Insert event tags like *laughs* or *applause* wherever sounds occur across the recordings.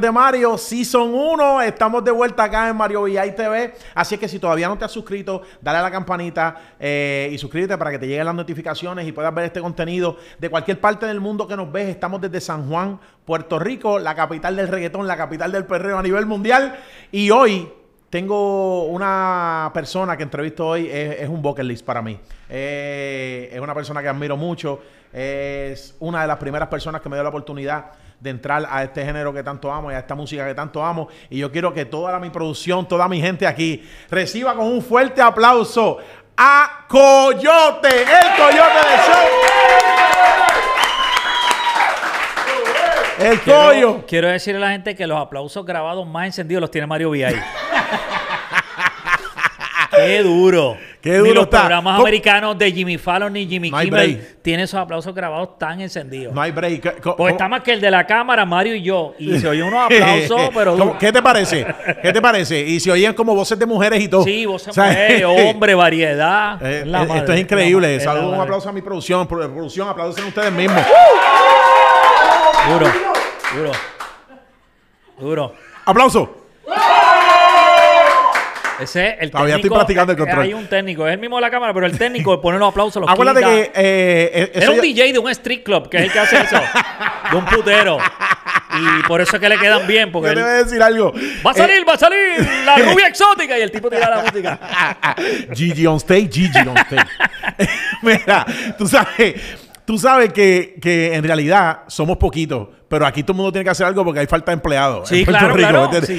de Mario, Season 1. Estamos de vuelta acá en Mario Villay TV. Así es que si todavía no te has suscrito, dale a la campanita eh, y suscríbete para que te lleguen las notificaciones y puedas ver este contenido de cualquier parte del mundo que nos ves. Estamos desde San Juan, Puerto Rico, la capital del reggaetón, la capital del perreo a nivel mundial. Y hoy tengo una persona que entrevisto hoy, es, un bucket list para mí. Eh, es una persona que admiro mucho, es una de las primeras personas que me dio la oportunidad de entrar a este género que tanto amo y a esta música que tanto amo. Y yo quiero que toda mi producción, toda mi gente aquí, reciba con un fuerte aplauso a Coyote, el Coyote de Show. El Coyote Quiero, decirle a la gente que los aplausos grabados más encendidos los tiene Mario Villay. *laughs* Qué duro. Qué duro ni los programas americanos de Jimmy Fallon y Jimmy Kimmel tienen esos aplausos grabados tan encendidos. No hay break. Pues está más que el de la cámara, Mario y yo. Y se oyen unos aplausos, *laughs* pero. ¿Qué te parece? ¿Qué te parece? Y se oyen como voces de mujeres y todo. Sí, voces de mujeres, *laughs* hombre, variedad. Eh, eh, esto es increíble. Saludos, un aplauso a mi producción. Producción, aplaudesen ustedes mismos. Duro, duro, duro. Aplauso. Ese es el técnico, estoy el eh, Hay un técnico, es el mismo de la cámara, pero el técnico pone los aplausos, los Acuérdate que... Eh, eh, Era un DJ de un street club, que es el que hace eso. de un putero. Y por eso es que le quedan bien. Porque yo te voy a decir algo. Va a salir, va a salir la *laughs* rubia exótica. Y el tipo tira la música. *laughs* Gigi on stage, Gigi on stage. *laughs* Mira, tú sabes. Tú sabes que, que, en realidad somos poquitos, pero aquí todo el mundo tiene que hacer algo porque hay falta de empleados. Sí, claro,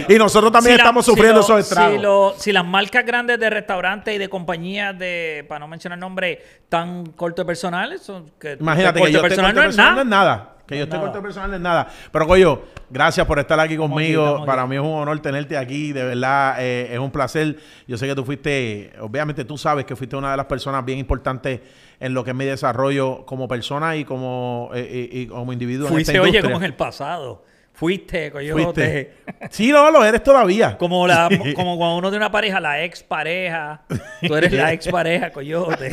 Y nosotros también estamos sufriendo esos estragos. Si, las marcas grandes de restaurantes y de compañías de, para no mencionar nombres, tan corto de personal, son, que Imagínate que yo personal, No es nada. Que yo esté corto personal no es nada. Pero, Coyo, gracias por estar aquí conmigo. Para mí es un honor tenerte aquí. De verdad, eh, es un placer. Yo sé que tú fuiste, obviamente tú sabes que fuiste una de las personas bien importantes en lo que es mi desarrollo como persona y como, eh, como individuo. Fuiste, oye, como en el pasado. Fuiste, coyote. Sí, no, lo eres todavía. Como, la, como cuando uno tiene una pareja, la ex pareja. Tú eres la ex pareja, coyote.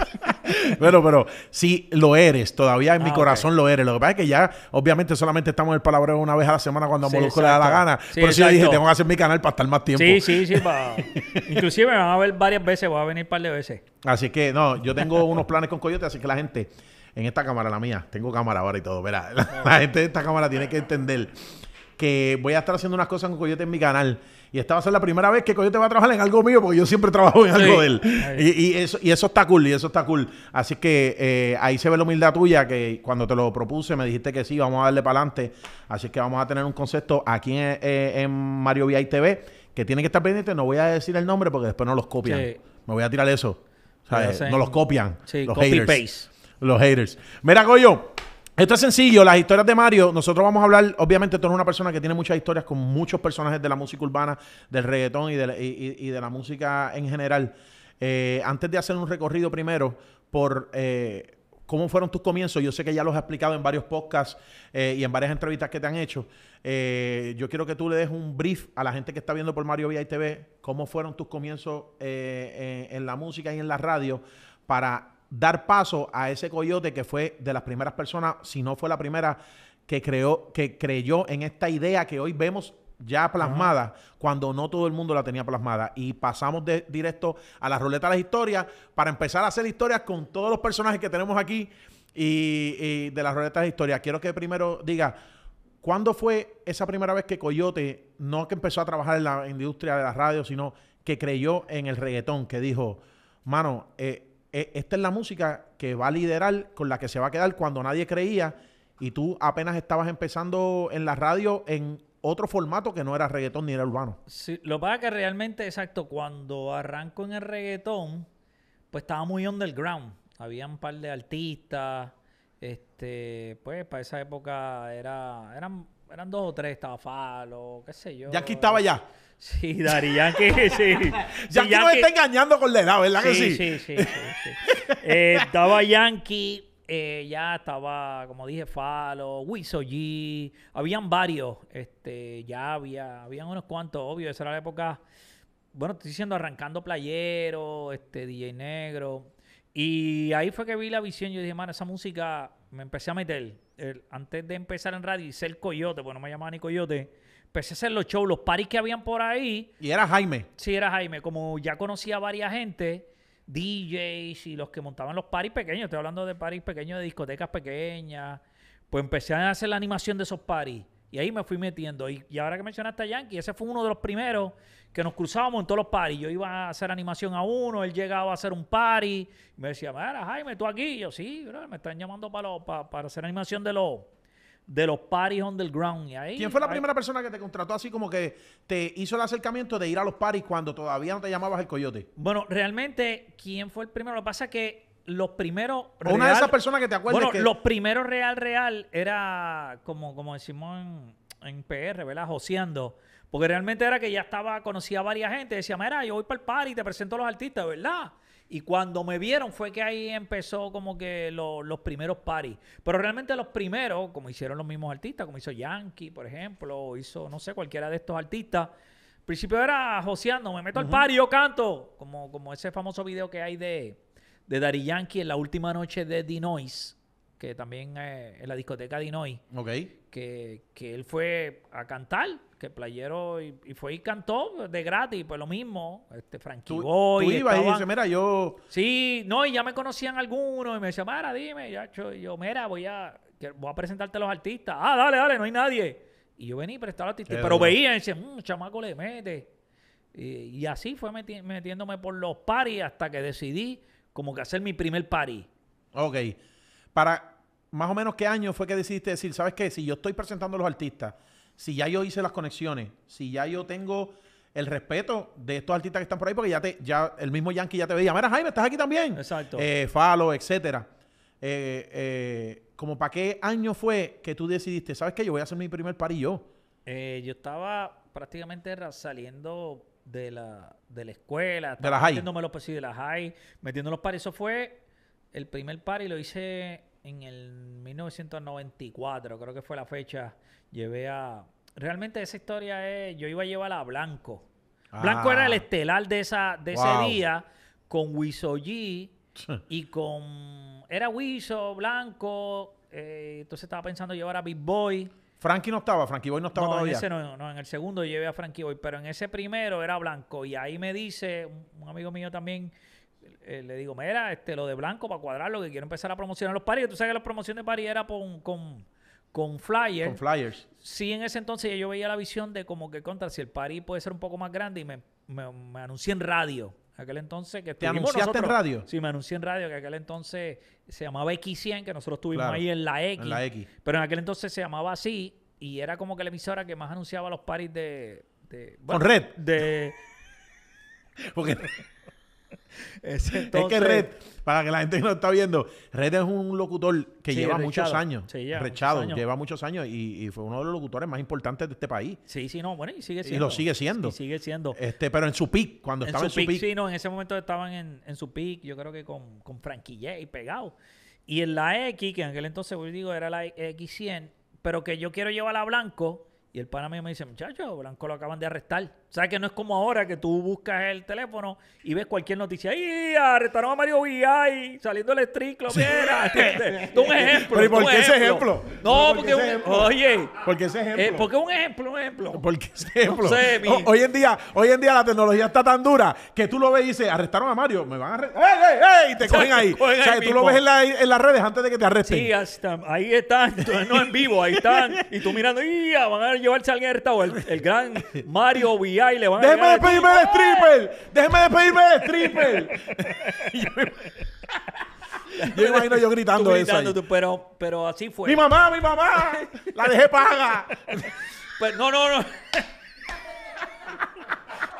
Pero, *laughs* pero sí, lo eres. Todavía en mi ah, corazón lo eres. Lo que pasa es que ya, obviamente, solamente estamos en el palabreo una vez a la semana cuando a Molusco le da la gana. Sí, Por yo dije, tengo que hacer mi canal para estar más tiempo. Sí, sí, sí. Inclusive me van a ver varias veces. Voy a venir un par de veces. Así que, no, yo tengo unos planes con coyote, así que la gente... En esta cámara, la mía, tengo cámara ahora y todo. *laughs* la gente de esta cámara tiene que entender que voy a estar haciendo unas cosas con Coyote en mi canal. Y esta va a ser la primera vez que Coyote va a trabajar en algo mío, porque yo siempre trabajo en algo de él. Y, eso, y eso está cool, y eso está cool. Así que eh, ahí se ve la humildad tuya, que cuando te lo propuse me dijiste que sí, vamos a darle para adelante. Así que vamos a tener un concepto aquí en, eh, Mario VI TV, que tiene que estar pendiente. No voy a decir el nombre porque después no los copian. Me voy a tirar eso. Eh, no los copian. los haters. Los haters. Mira, Coyote esto es sencillo, las historias de Mario, nosotros vamos a hablar, obviamente tú eres una persona que tiene muchas historias con muchos personajes de la música urbana, del reggaetón y de la, música en general. Eh, antes de hacer un recorrido primero por eh, cómo fueron tus comienzos, yo sé que ya los he explicado en varios podcasts eh, y en varias entrevistas que te han hecho, yo quiero que tú le des un brief a la gente que está viendo por Mario Vía y TV, cómo fueron tus comienzos en la música y en la radio para dar paso a ese coyote que fue de las primeras personas, si no fue la primera que creó, que creyó en esta idea que hoy vemos ya plasmada, cuando no todo el mundo la tenía plasmada. Y pasamos de, directo a la ruleta de las historias para empezar a hacer historias con todos los personajes que tenemos aquí y, de la ruletas de las historias. Quiero que primero diga, ¿cuándo fue esa primera vez que Coyote, no que empezó a trabajar en la industria de la radio, sino que creyó en el reggaetón, que dijo, mano, eh, e, esta es la música que va a liderar, con la que se va a quedar cuando nadie creía y tú apenas estabas empezando en la radio en otro formato que no era reggaetón ni era urbano. Sí, lo que pasa es que realmente, exacto, cuando arranco en el reggaetón, pues estaba muy underground. Había un par de artistas, este, pues para esa época era, eran eran dos o tres, estaba Falo, qué sé yo. Yankee estaba ya. Sí, Dari Yankee, *laughs* *laughs* sí. Yankee, nos está engañando con la edad, ¿verdad que sí? Sí, sí, sí. Eh, estaba Yankee, eh, ya estaba, como dije, Falo, Wiso G. Habían varios, este, ya había, habían unos cuantos, obvio, esa era la época. Bueno, estoy diciendo, arrancando Playero, este, DJ Negro. Y ahí fue que vi la visión. Yo dije, mano esa música me empecé a meter antes de empezar en radio y ser Coyote, porque no me llamaba ni Coyote, empecé a hacer los shows, los paris que habían por ahí. Y era Jaime. Sí, era Jaime. Como ya conocía a varias gente, DJs y los que montaban los paris pequeños, estoy hablando de paris pequeños, de discotecas pequeñas, pues empecé a hacer la animación de esos paris. Y ahí me fui metiendo. Y, ahora que mencionaste a Yankee, ese fue uno de los primeros que nos cruzábamos en todos los paris. Yo iba a hacer animación a uno, él llegaba a hacer un party. me decía, mira, Jaime, tú aquí. yo, sí, me están llamando para, para, hacer animación de los de los paris underground. Y ahí, ¿Quién fue la primera persona que te contrató así como que te hizo el acercamiento de ir a los paris cuando todavía no te llamabas el coyote? Bueno, realmente, ¿quién fue el primero? Lo que pasa es que los primeros. una de esas personas que te acuerdas. Bueno, los primeros real, real era como, como decimos en, PR, ¿verdad? Joseando. Porque realmente era que ya estaba, conocía a varias gente. Decía, mira, yo voy para el party y te presento a los artistas, ¿verdad? Y cuando me vieron fue que ahí empezó como que los primeros parties Pero realmente los primeros, como hicieron los mismos artistas, como hizo Yankee, por ejemplo, o hizo, no sé, cualquiera de estos artistas. Al principio era joseando, me meto al party, yo canto. Como, como ese famoso video que hay de, de Dari Yankee en la última noche de Dinois, que también eh, en la discoteca Dinois. Ok. Que, él fue a cantar, que playero, y, fue y cantó de gratis, pues lo mismo. Este, Frankie tú, Boy. Tú y dices, mira, yo. Sí, no, y ya me conocían algunos, y me decían, Mara, dime, ya, yo, mira, voy a, voy a presentarte a los artistas. Ah, dale, dale, no hay nadie. Y yo venía y prestaba los artistas, pero veía y decía, mm, chamaco le mete. Y, así fue metiéndome por los paris hasta que decidí como que hacer mi primer party. Ok. Para más o menos qué año fue que decidiste decir, ¿sabes qué? Si yo estoy presentando a los artistas, si ya yo hice las conexiones, si ya yo tengo el respeto de estos artistas que están por ahí, porque ya te, ya el mismo Yankee ya te veía, mira Jaime, estás aquí también. Exacto. Eh, Falo, etcétera. Eh, eh, como para qué año fue que tú decidiste, ¿sabes qué? Yo voy a hacer mi primer party yo. Eh, yo estaba prácticamente saliendo de la, de la escuela. De Metiéndome los, de la high, metiendo los pares. Eso fue el primer par y lo hice en el 1994, creo que fue la fecha. Llevé a... Realmente esa historia es... Yo iba a llevar a Blanco. Blanco era el ah. estelar de, esa, de ese día con Wiso G y con... Era Wiso, Blanco, eh, entonces estaba pensando llevar a Big Boy. Frankie no estaba, Frankie Boy no estaba no, todavía. En no, en el segundo llevé a Frankie Boy, pero en ese primero era Blanco. Y ahí me dice, un amigo mío también, eh, le digo, mira, este, lo de Blanco para cuadrarlo, que quiero empezar a promocionar los paris. Tú sabes que la promoción de paris era con, con, flyers. Con flyers. Sí, en ese entonces yo veía la visión de como que contra si el Paris puede ser un poco más grande y me, me anuncié en radio aquel entonces que ¿Te anunciaste en radio? Sí, me anuncié en radio, que aquel entonces se llamaba X100, que nosotros estuvimos ahí en la, X, Pero en aquel entonces se llamaba así y era como que la emisora que más anunciaba los paris de... ¿Con red? De... *laughs* Porque... *laughs* es, que Red, para que la gente que no está viendo, Red es un locutor que lleva muchos años. Rechado, lleva muchos años y, fue uno de los locutores más importantes de este país. Sí, sí, no, bueno, y sigue siendo. Y lo sigue siendo. sigue siendo. Este, pero en su pick, cuando estaba en su pick, Sí, no, en ese momento estaban en, su pick, yo creo que con, con Frankie y pegado. Y en la X, que en aquel entonces, hoy digo, era la X100, pero que yo quiero llevar a Blanco. Y el pana me dice, muchacho, Blanco lo acaban de arrestar. O sea, que no es como ahora que tú buscas el teléfono y ves cualquier noticia. ¡Ay, arrestaron a Mario V.I.! saliendo el estriclo. Mira, un ejemplo. ¿Pero por qué ese ejemplo? No, porque... ejemplo? oye. ¿Por qué ese ejemplo? Eh, porque un ejemplo, un ejemplo. ¿Por qué ese ejemplo? hoy, en día, hoy en día la tecnología está tan dura que tú lo ves y dices, arrestaron a Mario, me van a arrestar. ¡Ey, ey, ey! Y te *laughs* cogen ahí. o sea, tú lo ves en, las redes antes de que te arresten. Sí, hasta, ahí están. No en vivo, ahí están. Y tú mirando, ¡ya! Van a llevarse a alguien El, gran Mario Villay y Déjeme despedirme de stripper. Déjeme despedirme de stripper. *laughs* yo imagino yo gritando, tú gritando eso. pero, pero así fue. Mi mamá, mi mamá. La dejé paga. Pues, no, no, no. *laughs*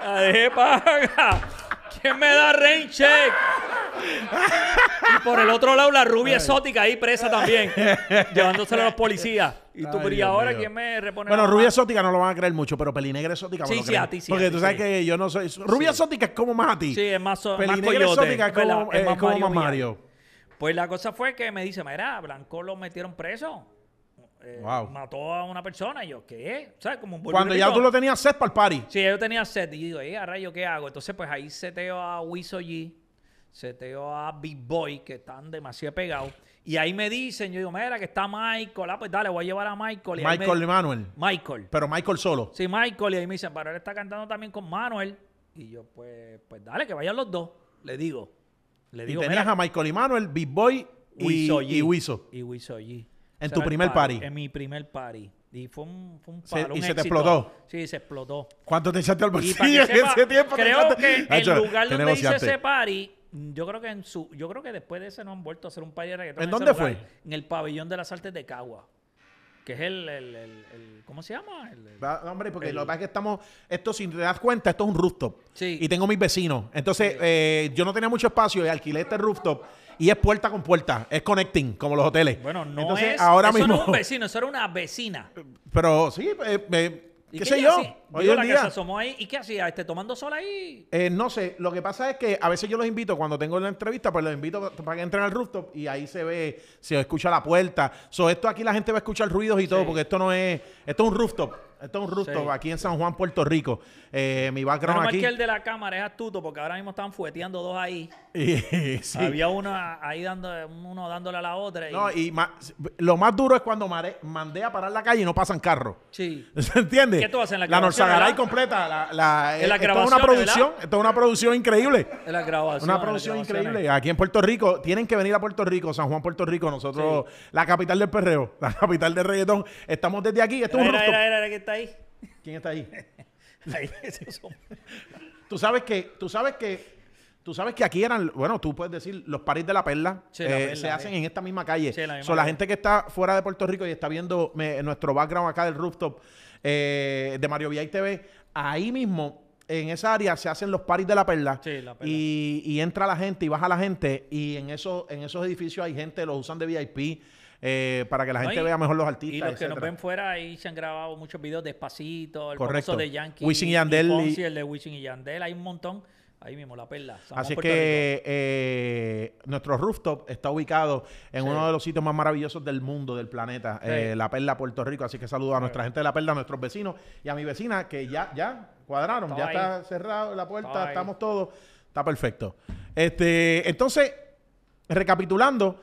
La dejé paga. ¿Quién me da rain check? y por el otro lado, la rubia exótica ahí presa también, llevándosela a los policías. Y tú, ¿y ahora quién me repone? Bueno, rubia exótica no lo van a creer mucho, pero pelinegra exótica sí, sí, a ti sí. Porque tú sabes que yo no soy. Rubia exótica es como más a ti. Sí, es más. coyote. pelinegra exótica es pues como, más, como Mario, Mario. Pues la cosa fue que me dice: Mira, Blanco lo metieron preso. Eh, mató a una persona. Y yo, ¿qué? Cuando ya tú lo tenías set para el party. Sí, yo tenía set. Y digo, ¿eh, a qué hago? Entonces, pues ahí seteo a Wiso G, seteo a Big Boy, que están demasiado pegados. Y ahí me dicen, yo digo, mira, que está Michael. Ah, pues dale, voy a llevar a Michael. Y Michael y Manuel. Michael. Pero Michael solo. Sí, Michael. Y ahí me dicen, pero él está cantando también con Manuel. Y yo, pues, pues dale, que vayan los dos. Le digo. Le y tenías a Michael y Manuel, Big Boy y Wiso. Y Wiso. G. En tu primer party. En mi primer party. Y fue un, fue Y se te explotó. Sí, se explotó. ¿Cuánto te echaste al bolsillo en ese tiempo? Creo que el lugar donde hice ese party, yo creo que en su, yo creo que después de ese no han vuelto a hacer un party de reggaetón. ¿En, dónde fue? en el pabellón de las artes de Cagua. Que es el, el, ¿Cómo se llama? hombre, porque lo que pasa es que estamos. Esto, si te das cuenta, esto es un rooftop. Y tengo mis vecinos. Entonces, eh, yo no tenía mucho espacio y alquilé este rooftop. Y es puerta con puerta. Es connecting, como los hoteles. Bueno, no es... Ahora mismo, un vecino, eso era una vecina. Pero sí, eh, qué, sé yo? Hoy en día. ahí. ¿Y qué hacía? Este, ¿Tomando sol ahí? Eh, no sé. Lo que pasa es que a veces yo los invito, cuando tengo la entrevista, pues los invito para que entren al rooftop y ahí se ve, se escucha la puerta. So, esto aquí la gente va a escuchar ruidos y todo, porque esto no es. Esto es un rooftop. Esto es un rusto. aquí en San Juan, Puerto Rico. Eh, mi background No aquí... que el de la cámara es astuto porque ahora mismo están fueteando dos ahí. *laughs* sí. Había uno ahí dando, uno dándole a la otra. No, y lo más duro es cuando mandé a parar la calle y no pasan carros. Sí. *laughs* ¿Se entiende? ¿Qué tú haces en la La Norzagaray completa. La, la, grabación, eh, esto es una producción, esto es una producción increíble. la grabación. Una producción increíble. Aquí en Puerto Rico, tienen que venir a Puerto Rico, San Juan, Puerto Rico. Nosotros, la capital del perreo, *laughs* la capital del reggaetón. Estamos desde aquí. Esto es un rusto ahí? ¿Quién está ahí? *laughs* tú sabes que, tú sabes que, tú sabes que aquí eran, bueno, tú puedes decir, los paris de la perla, eh, se hacen en esta misma calle. la Son la gente que está fuera de Puerto Rico y está viendo nuestro background acá del rooftop eh, de Mario y TV, ahí mismo en esa área se hacen los paris de la perla, Y, entra la gente y baja la gente y en esos en esos edificios hay gente los usan de VIP eh, para que la gente vea mejor los artistas. Y los que nos ven fuera, ahí se han grabado muchos videos despacito, el Correcto. de Yankee. y Y el de Wisin y Yandel, hay un montón. Ahí mismo, la perla. Así que eh, nuestro rooftop está ubicado en uno de los sitios más maravillosos del mundo, del planeta, eh, La Perla, Puerto Rico. Así que saludo a nuestra gente de La Perla, a nuestros vecinos y a mi vecina que ya, ya cuadraron, ya está cerrado la puerta, estamos todos, está perfecto. Este, entonces, recapitulando,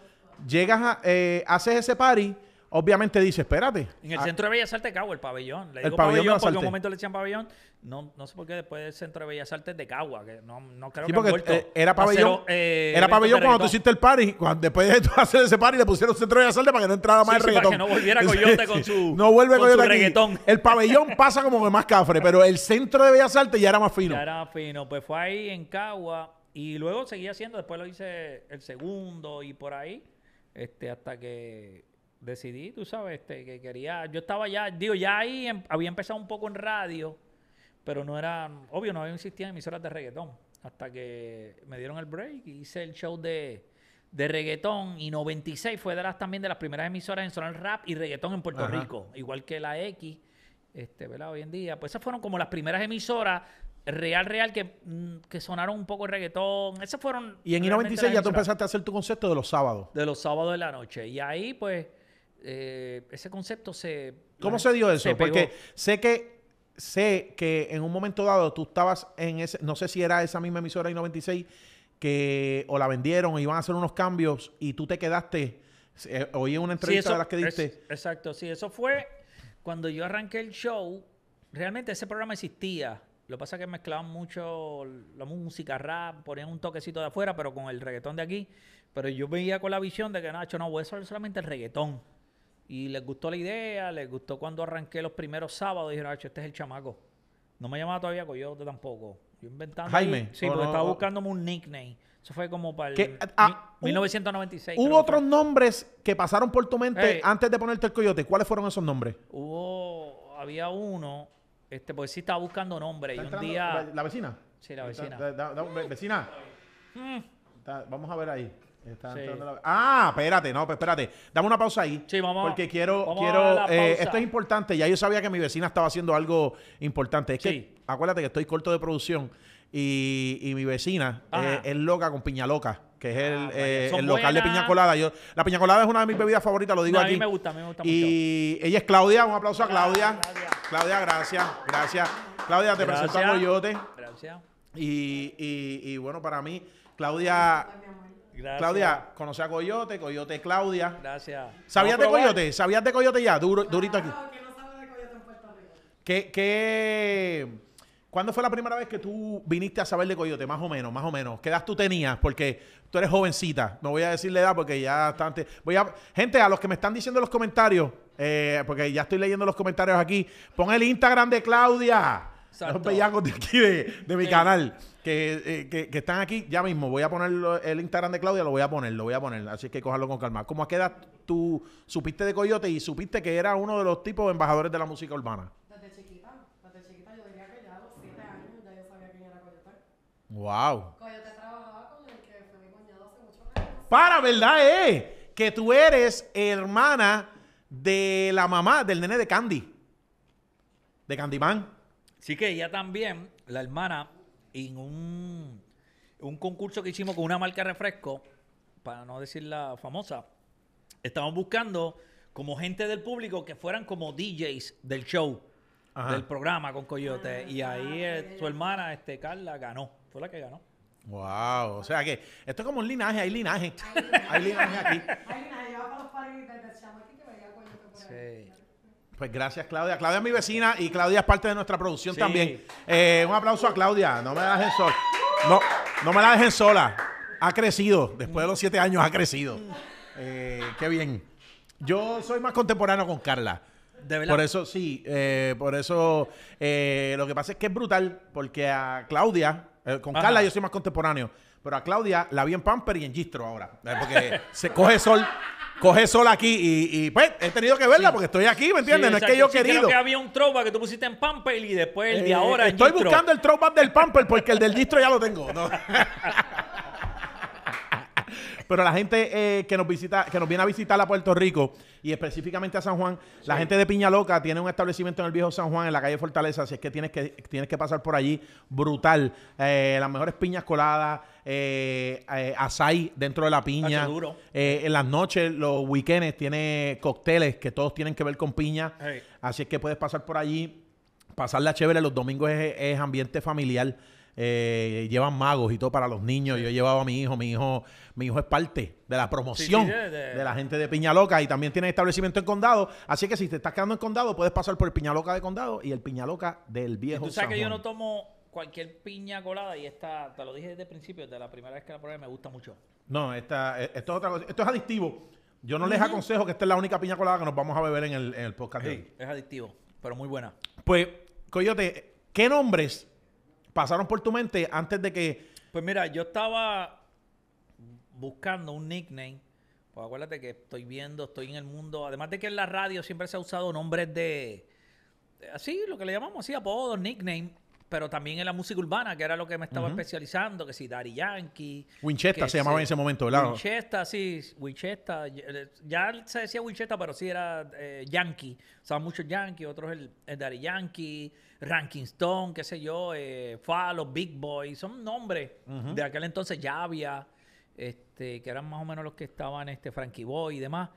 llegas a, eh, haces ese party, obviamente dice, espérate. En el ah. centro de Bellas Artes Cagua, el pabellón. Le digo el pabellón, porque en un momento le decían pabellón. No, no sé por qué después del centro de Bellas Artes de Cagua, que no, no creo que eh, era pabellón, eh, era pabellón cuando tú hiciste el party. después de hacer ese party le pusieron centro de Bellas Artes para que no entrara más el reggaetón. Para que no volviera Coyote con *laughs* su, no vuelve con su reggaetón. El pabellón *laughs* pasa como que más cafre, pero el centro de Bellas Artes ya era más fino. Ya era fino. Pues fue ahí en Cagua y luego seguía haciendo, después lo hice el segundo y por ahí. Este, hasta que decidí, tú sabes, este, que quería. Yo estaba ya, digo, ya ahí em, había empezado un poco en radio, pero no era. Obvio, no había existido emisoras de reggaetón. Hasta que me dieron el break y hice el show de, de reggaetón. Y 96 fue de las, también de las primeras emisoras en sonar rap y reggaetón en Puerto Rico. Igual que la X, este, ¿verdad? Hoy en día. Pues esas fueron como las primeras emisoras real, real, que, mm, sonaron un poco reggaetón. Esos fueron. Y en I96 ya tú empezaste a hacer tu concepto de los sábados. De los sábados de la noche. Y ahí, pues, eh, ese concepto se. ¿Cómo se dio eso? Porque sé que. Sé que en un momento dado tú estabas en ese, no sé si era esa misma emisora I96, que o la vendieron o iban a hacer unos cambios y tú te quedaste. oí eh, oí una entrevista de las que diste. exacto, sí, eso fue cuando yo arranqué el show. Realmente ese programa existía lo que pasa es que mezclaban mucho la música, rap, ponían un toquecito de afuera, pero con el reggaetón de aquí. Pero yo venía con la visión de que, Nacho, no, voy a solamente el reggaetón. Y les gustó la idea, les gustó cuando arranqué los primeros sábados. Dijeron, Nacho, este es el chamaco. No me llamaba todavía Coyote tampoco. Yo inventando. Jaime. sí, porque estaba buscándome un nickname. Eso fue como para el 1996. Ah, ah, ¿Hubo otros nombres que pasaron por tu mente eh. antes de ponerte el Coyote? ¿Cuáles fueron esos nombres? Hubo, había uno este, porque sí estaba buscando nombre y un día. La, vecina. Sí, la vecina. vecina, mm. vamos a ver ahí. Está Ah, espérate, no, pues espérate. Dame una pausa ahí. Sí, vamos- Porque quiero, quiero. Eh, esto es importante. Ya yo sabía que mi vecina estaba haciendo algo importante. Es que acuérdate que estoy corto de producción. Y, mi vecina eh, es, loca con piña loca, que es el, ah, eh, local de piña colada. Yo, la piña colada es una de mis bebidas favoritas, lo digo aquí. A mí me gusta, me gusta y mucho. Y ella es Claudia, un aplauso a Claudia. Claudia, gracias, gracias. Claudia, te presento a Coyote. Gracias. Y, bueno, para mí, Claudia... Gracias. Claudia, conoce a Coyote, Coyote Claudia. Gracias. ¿Sabías de Coyote? ¿Sabías de Coyote ya? Duro, durito aquí. que ah, no de Coyote qué, ¿Cuándo fue la primera vez que tú viniste a saber de Coyote? Más o menos, más o menos. ¿Qué edad tú tenías? Porque tú eres jovencita. No voy a decirle edad porque ya está antes. Voy a... Gente, a los que me están diciendo los comentarios, eh, porque ya estoy leyendo los comentarios aquí, pon el Instagram de Claudia. Los bellacos de aquí de, mi canal eh, que, están aquí ya mismo. Voy a poner el Instagram de Claudia, lo voy a poner, lo voy a poner. Así que cojalo con calma. ¿Cómo a qué edad tú supiste de Coyote y supiste que era uno de los tipos embajadores de la música urbana? Wow. Coyote trabajaba con el que fue mi cuñado muchos años. Para, ¿verdad? Eh? Que tú eres hermana de la mamá del nene de Candy. De Candyman. Sí, que ella también, la hermana, en un, concurso que hicimos con una marca refresco, para no decir la famosa, estaban buscando como gente del público que fueran como DJs del show, del programa con Coyote. Ah, y ahí ah, eh, su hermana, este, Carla, ganó. Fue la que ganó. Wow, o sea que esto es como un linaje, hay linaje. Hay *laughs* linaje, aquí. Hay linaje, para los que Sí. Pues gracias, Claudia. Claudia es mi vecina y Claudia es parte de nuestra producción también. Eh, un aplauso a Claudia. No me la dejen sola. No, no me la dejen sola. Ha crecido. Después de los siete años ha crecido. Eh, qué bien. Yo soy más contemporáneo con Carla. ¿De verdad? Por eso, sí. Eh, por eso, lo que pasa es que es brutal porque a Claudia eh, con Carla yo soy más contemporáneo. Pero a Claudia la vi en Pamper y en Gistro ahora. Eh, porque *laughs* se coge sol, coge sol aquí y, pues he tenido que verla porque estoy aquí, ¿me entiendes? no es que yo quería. querido. Creo que había un throwback que tú pusiste en Pamper y después el de eh, ahora. estoy buscando el throwback del Pamper porque el del Gistro ya lo tengo. *laughs* Pero la gente eh, que nos visita, que nos viene a visitar a Puerto Rico y específicamente a San Juan, la gente de Piña Loca tiene un establecimiento en el viejo San Juan, en la calle Fortaleza, así es que tienes que, tienes que pasar por allí. Brutal. Eh, las mejores piñas coladas, eh, eh dentro de la piña. Ah, en las noches, los weekends, tiene cócteles que todos tienen que ver con piña. Así es que puedes pasar por allí, pasarla chévere. Los domingos es ambiente familiar. Eh, llevan magos y todo para los niños. Yo he llevado a mi hijo, mi hijo, mi hijo es parte de la promoción de, la gente de Piña Loca y también tiene establecimiento en condado. Así que si te estás quedando en condado, puedes pasar por el Piña Loca de condado y el Piña Loca del viejo. tú sabes que yo no tomo cualquier piña colada y esta, te lo dije desde el principio, de la primera vez que la probé, me gusta mucho. No, esta, e, esto es otra cosa. Esto es adictivo. Yo no les aconsejo que esta es la única piña colada que nos vamos a beber en el, podcast. es adictivo, pero muy buena. Pues, Coyote, ¿qué nombres pasaron por tu mente antes de que. Pues mira, yo estaba buscando un nickname. Pues acuérdate que estoy viendo, estoy en el mundo. Además de que en la radio siempre se ha usado nombres de. Así, lo que le llamamos así, apodos, nickname pero también en la música urbana, que era lo que me estaba especializando, que si Daddy Yankee. Winchester se llamaba en ese momento, ¿verdad? Winchester, sí, Winchester. Ya eh, se decía Winchester, pero sí era eh, Yankee. O sea, muchos Yankee, otros el, Daddy Yankee, Ranking Stone, qué sé yo, eh, Falo, Big Boy, son nombres de aquel entonces, había este, que eran más o menos los que estaban, este, Frankie Boy y demás.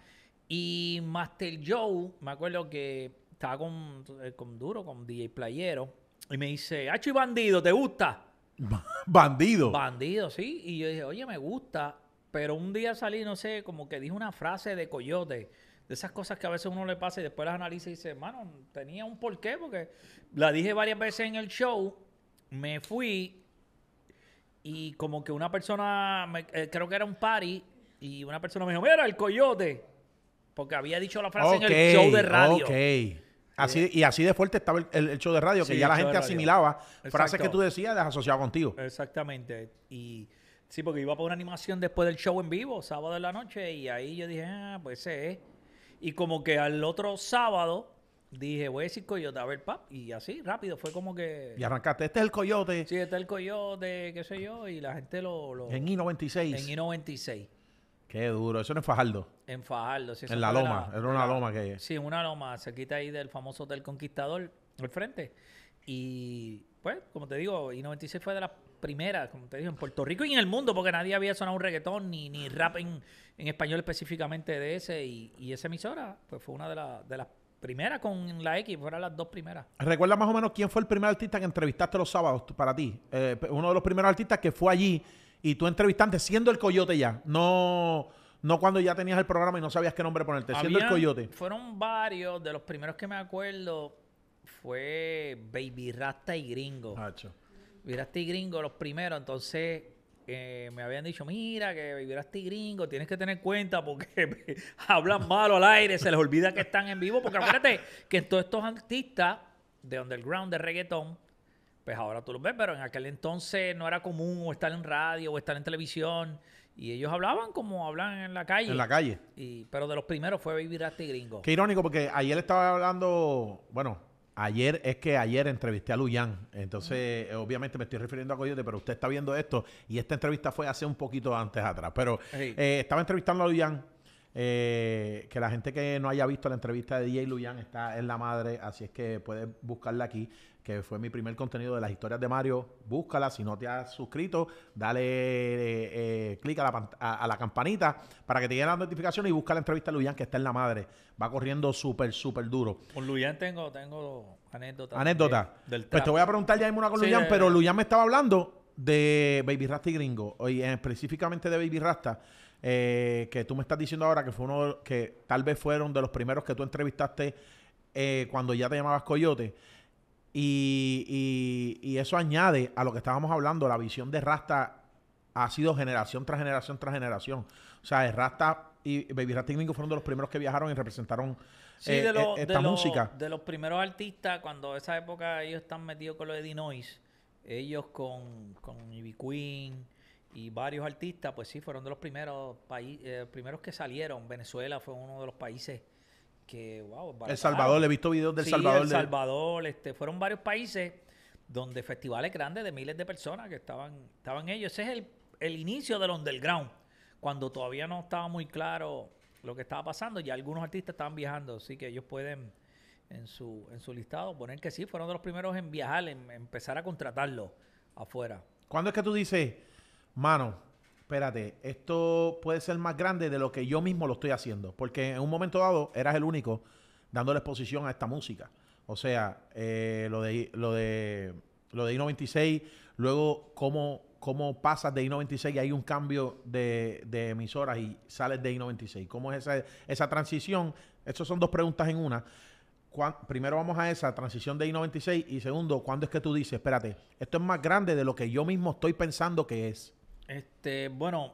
Y Master Joe, me acuerdo que estaba con, eh, con Duro, con DJ Playero y me dice, Hacho y bandido, ¿te gusta? bandido. Bandido, sí. Y yo dije, oye, me gusta. Pero un día salí, no sé, como que dije una frase de coyote. De esas cosas que a veces uno le pasa y después las analiza y dice, mano, tenía un porqué porque la dije varias veces en el show. Me fui y como que una persona, eh, creo que era un party, y una persona me dijo, mira, el coyote. Porque había dicho la frase en el show de radio. Okay. Así, eh, y así de fuerte estaba el, show de radio, que ya la gente asimilaba frases que tú decías las asociaba contigo. Exactamente. Y sí, porque iba para una animación después del show en vivo, sábado de la noche, y ahí yo dije, ah, pues ese es. Y como que al otro sábado dije, voy a decir Coyote, a ver, pap, y así, rápido, fue como que... Y arrancaste, este es el Coyote. Sí, este es el Coyote, qué sé yo, y la gente lo... lo... En I-96. En I-96. Qué duro, eso no es Fajardo. En Fajardo, En la loma, era una loma que Sí, una loma, se quita ahí del famoso Hotel Conquistador, al frente. Y pues, como te digo, y 96 fue de las primeras, como te digo, en Puerto Rico y en el mundo, porque nadie había sonado un reggaetón ni, rap en, español específicamente de ese. Y, esa emisora, pues fue una de, de las primeras con la X, fueron las dos primeras. ¿Recuerda más o menos quién fue el primer artista que entrevistaste los sábados para ti? Eh, uno de los primeros artistas que fue allí y tú entrevistante siendo el coyote ya, no no cuando ya tenías el programa y no sabías qué nombre ponerte. Siendo el coyote. Fueron varios. De los primeros que me acuerdo fue Baby Rasta y Gringo. Hacho. Baby Rasta y Gringo, los primeros. Entonces eh, me habían dicho, mira, que Baby Rasta y Gringo, tienes que tener cuenta porque *laughs* hablan malo al aire, se les olvida que están en vivo. Porque acuérdate que todos estos artistas de underground, de reggaetón, pues ahora tú los ves, pero en aquel entonces no era común estar en radio o estar en televisión. Y ellos hablaban como hablan en la calle. En la calle. Y, pero de los primeros fue Baby Rasty Gringo. Qué irónico, porque ayer estaba hablando, bueno, ayer es que ayer entrevisté a Luyan. Entonces, obviamente me estoy refiriendo a Coyote, pero usted está viendo esto y esta entrevista fue hace un poquito antes atrás. Pero eh, estaba entrevistando a Luyan. Eh, que la gente que no haya visto la entrevista de DJ Luyan está en la madre, así es que puedes buscarla aquí que fue mi primer contenido de las historias de Mario. Búscala. Si no te has suscrito, dale eh, clic a la, a, la, campanita para que te lleguen las notificaciones y busca la entrevista a Luyan, que está en la madre. Va corriendo súper, súper duro. Con Luyan tengo, tengo anécdota. Anécdota. pues te voy a preguntar ya mismo una con Luyan, pero Luyan me estaba hablando de Baby Rasta y Gringo. hoy eh, específicamente de Baby Rasta. Eh, que tú me estás diciendo ahora que fue uno que tal vez fueron de los primeros que tú entrevistaste cuando ya te llamabas Coyote. Y, eso añade a lo que estábamos hablando, la visión de Rasta ha sido generación tras generación tras generación. O sea, Rasta y Baby Rasta fueron de los primeros que viajaron y representaron eh, e, esta música. de los primeros artistas, cuando esa época ellos están metidos con lo de Dinois, ellos con, con Ivy Queen y varios artistas, pues sí, fueron de los primeros, países eh, primeros que salieron. Venezuela fue uno de los países que, El Salvador, he visto videos del Salvador. El Salvador, este, fueron varios países donde festivales grandes de miles de personas que estaban, estaban ellos. Ese es el, el inicio del underground, cuando todavía no estaba muy claro lo que estaba pasando. Ya algunos artistas estaban viajando, así que ellos pueden en su, en su listado poner que sí, fueron de los primeros en viajar, en, empezar a contratarlo afuera. ¿Cuándo es que tú dices, mano, espérate, esto puede ser más grande de lo que yo mismo lo estoy haciendo, porque en un momento dado eras el único dándole exposición a esta música. O sea, eh, lo de lo de lo de I96, luego cómo, cómo pasas de I96 y hay un cambio de, emisoras y sales de I96. ¿Cómo es esa, esa transición? Estas son dos preguntas en una. Primero vamos a esa transición de I96 y segundo, ¿cuándo es que tú dices, espérate, esto es más grande de lo que yo mismo estoy pensando que es? Este, bueno,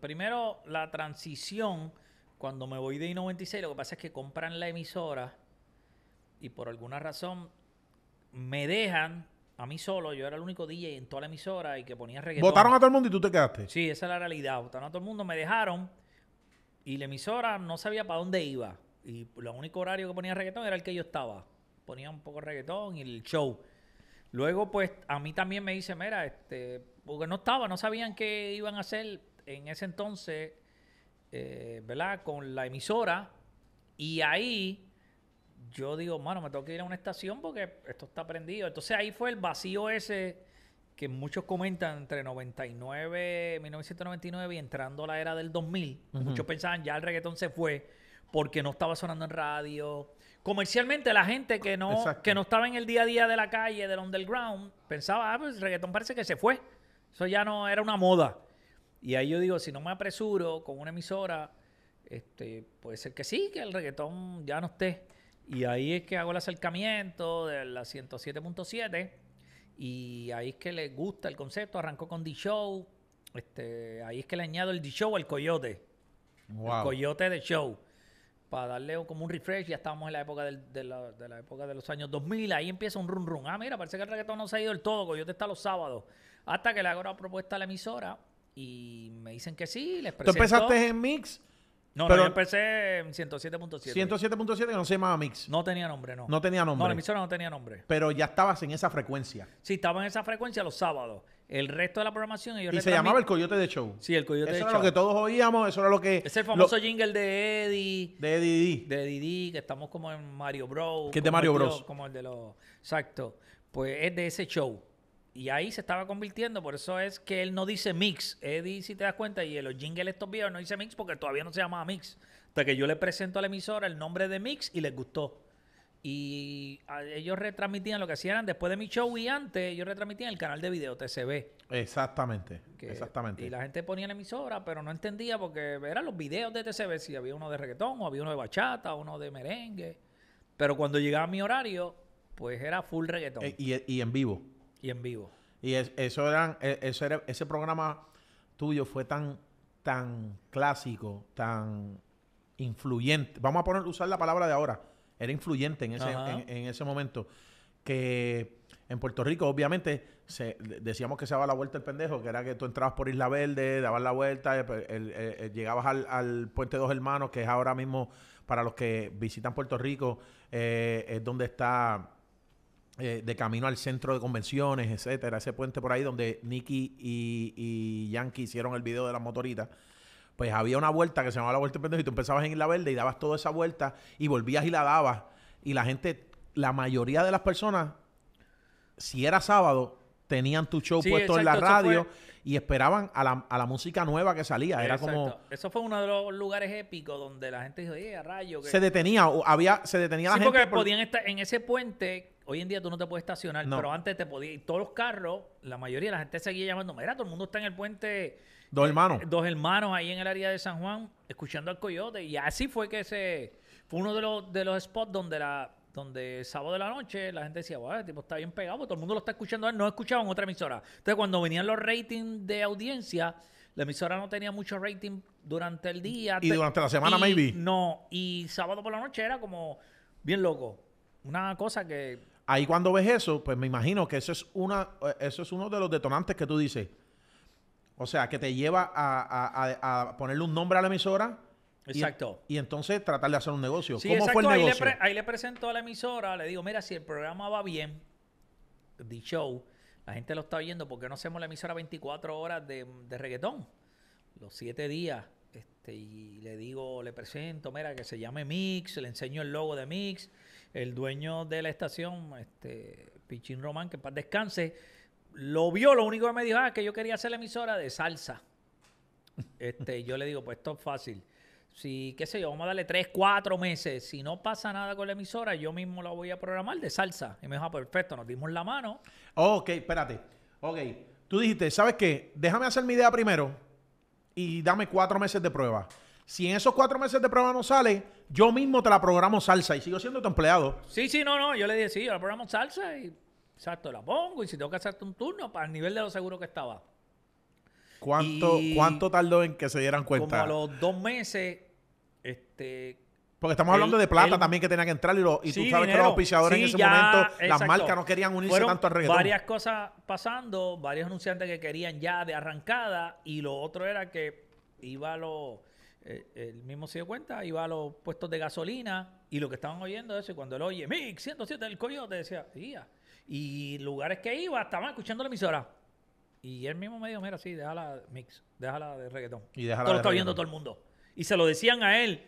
primero la transición, cuando me voy de I96, lo que pasa es que compran la emisora y por alguna razón me dejan a mí solo, yo era el único DJ en toda la emisora y que ponía reggaetón. ¿Votaron a todo el mundo y tú te quedaste? Sí, esa es la realidad. Votaron a todo el mundo, me dejaron y la emisora no sabía para dónde iba. Y lo único horario que ponía reggaetón era el que yo estaba. Ponía un poco de reggaetón y el show. Luego, pues, a mí también me dice, mira, este, porque no estaba, no sabían qué iban a hacer en ese entonces, eh, ¿verdad? Con la emisora. Y ahí yo digo, mano, me tengo que ir a una estación porque esto está prendido. Entonces ahí fue el vacío ese que muchos comentan entre 99, 1999 y entrando a la era del 2000. Muchos pensaban, ya el reggaetón se fue porque no estaba sonando en radio. Comercialmente la gente que no, que no estaba en el día a día de la calle, del underground, pensaba, ah, pues el reggaetón parece que se fue. Eso ya no era una moda. Y ahí yo digo, si no me apresuro con una emisora, este, puede ser que sí, que el reggaetón ya no esté. Y ahí es que hago el acercamiento de la 107.7 y ahí es que le gusta el concepto, arrancó con D-Show, este, ahí es que le añado el D-Show al Coyote, el Coyote de Show, para darle como un refresh, ya estábamos en la época de, la, época de los años 2000, ahí empieza un run run, ah mira, parece que el reggaetón no se ha ido del todo, Coyote está los sábados, hasta que le hago una propuesta a la emisora y me dicen que sí, les presento. ¿Tú empezaste en Mix? No, pero yo empecé en 107.7. 107.7 que no se llamaba Mix. No tenía nombre, no. No tenía nombre. No, la emisora no tenía nombre. Pero ya estabas en esa frecuencia. Sí, estaba en esa frecuencia los sábados. El resto de la programación Y se llamaba El Coyote de Show. Sí, El Coyote de Show. Eso era lo que todos oíamos, eso era lo que... Es el famoso jingle de Eddie. De Eddie De Eddie que estamos como en Mario Bros. Que es de Mario Bros. como el de los... Exacto. Pues es de ese show. Y ahí se estaba convirtiendo, por eso es que él no dice mix. Eddie, si te das cuenta, y el los jingles estos viejos no dice mix porque todavía no se llamaba mix. Hasta que yo le presento a la emisora el nombre de mix y les gustó. Y ellos retransmitían lo que hacían después de mi show y antes, ellos retransmitían el canal de video TCB. Exactamente, exactamente. Y la gente ponía la emisora, pero no entendía porque eran los videos de TCB, si había uno de reggaetón, o había uno de bachata, o uno de merengue. Pero cuando llegaba mi horario, pues era full reggaetón. Eh, y en vivo. Y en vivo. Y e, eso era, ese programa tuyo fue tan, tan clásico, tan influyente. Vamos a poner, usar la palabra de ahora. Era influyente en ese, momento. Que en Puerto Rico, obviamente, se, decíamos que se daba la vuelta el pendejo, que era que tú entrabas por Isla Verde, dabas la vuelta, eh, pues, eh, eh, llegabas al, Puente Dos Hermanos, que es ahora mismo, para los que visitan Puerto Rico, es donde está eh, de camino al centro de convenciones, etcétera, ese puente por ahí donde Nicky y, Yankee hicieron el video de la motorita, pues había una vuelta que se llamaba la vuelta pendejo y tú empezabas en la verde y dabas toda esa vuelta y volvías y la dabas y la gente, la mayoría de las personas, si era sábado, tenían tu show puesto en la radio y esperaban a la, música nueva que salía. Era como... Eso fue uno de los lugares épicos donde la gente dijo, eh, a rayo. Se detenía, o había, se detenía la gente. porque podían estar en ese puente hoy en día tú no te puedes estacionar, pero antes te podías ir. Todos los carros, la mayoría de la gente seguía llamando. Mira, todo el mundo está en el puente. Dos eh, hermanos. dos hermanos ahí en el área de San Juan, escuchando al coyote. Y así fue que ese... Fue uno de los, de los spots donde la donde sábado de la noche la gente decía, bueno, el tipo está bien pegado, todo el mundo lo está escuchando, no escuchaban otra emisora. Entonces, cuando venían los ratings de audiencia, la emisora no tenía mucho rating durante el día. Y durante la semana, maybe. No, y sábado por la noche era como bien loco. Una cosa que ahí cuando ves eso, pues me imagino que eso es, una, eh, eso es uno de los detonantes que tú dices. O sea, que te lleva a, ponerle un nombre a la emisora. Exacto. Y, entonces tratar de hacer un negocio. Sí, ¿Cómo fue ahí Le presento a la emisora, le digo, mira, si el programa va bien, The Show, la gente lo está viendo, ¿por qué no hacemos la emisora 24 horas de, reggaetón? Los siete días. Este, y le digo, le presento, mira, que se llame Mix, le enseño el logo de Mix el dueño de la estación, este, Pichín Román, que para descanse, lo vio, lo único que me dijo, ah, que yo quería hacer la emisora de salsa. Este, yo le digo, pues esto es fácil. Si, qué sé yo, vamos a darle tres, cuatro meses. Si no pasa nada con la emisora, yo mismo la voy a programar de salsa. Y me dijo, ah, perfecto, nos dimos la mano. Ok, espérate. Ok, tú dijiste, ¿sabes qué? Déjame hacer mi idea primero y dame cuatro meses de prueba. Si en esos cuatro meses de prueba no sale, yo mismo te la programo salsa y sigo siendo tu empleado. Sí, sí, no, no. Yo le dije, sí, yo la programo salsa y exacto, la pongo. Y si tengo que hacerte un turno, para el nivel de lo seguro que estaba. ¿Cuánto, ¿Cuánto tardó en que se dieran cuenta? Como a los dos meses, este. Porque estamos hablando de plata también que tenía que entrar y, lo, y tú sabes que los auspiciadores en ese momento, las marcas no querían unirse tanto al reggaetón. Varias cosas pasando, varios anunciantes que querían ya de arrancada y lo otro era que iba a los el eh, mismo se dio cuenta, iba a los puestos de gasolina y lo que estaban oyendo es eso. Y cuando él oye, Mix 107 el Coyote, decía, Y lugares que iba, estaban escuchando la emisora. Y él mismo me dijo, mira, sí, déjala Mix, déjala de reggaetón. Y todo lo está oyendo todo el mundo. Y se lo decían a él,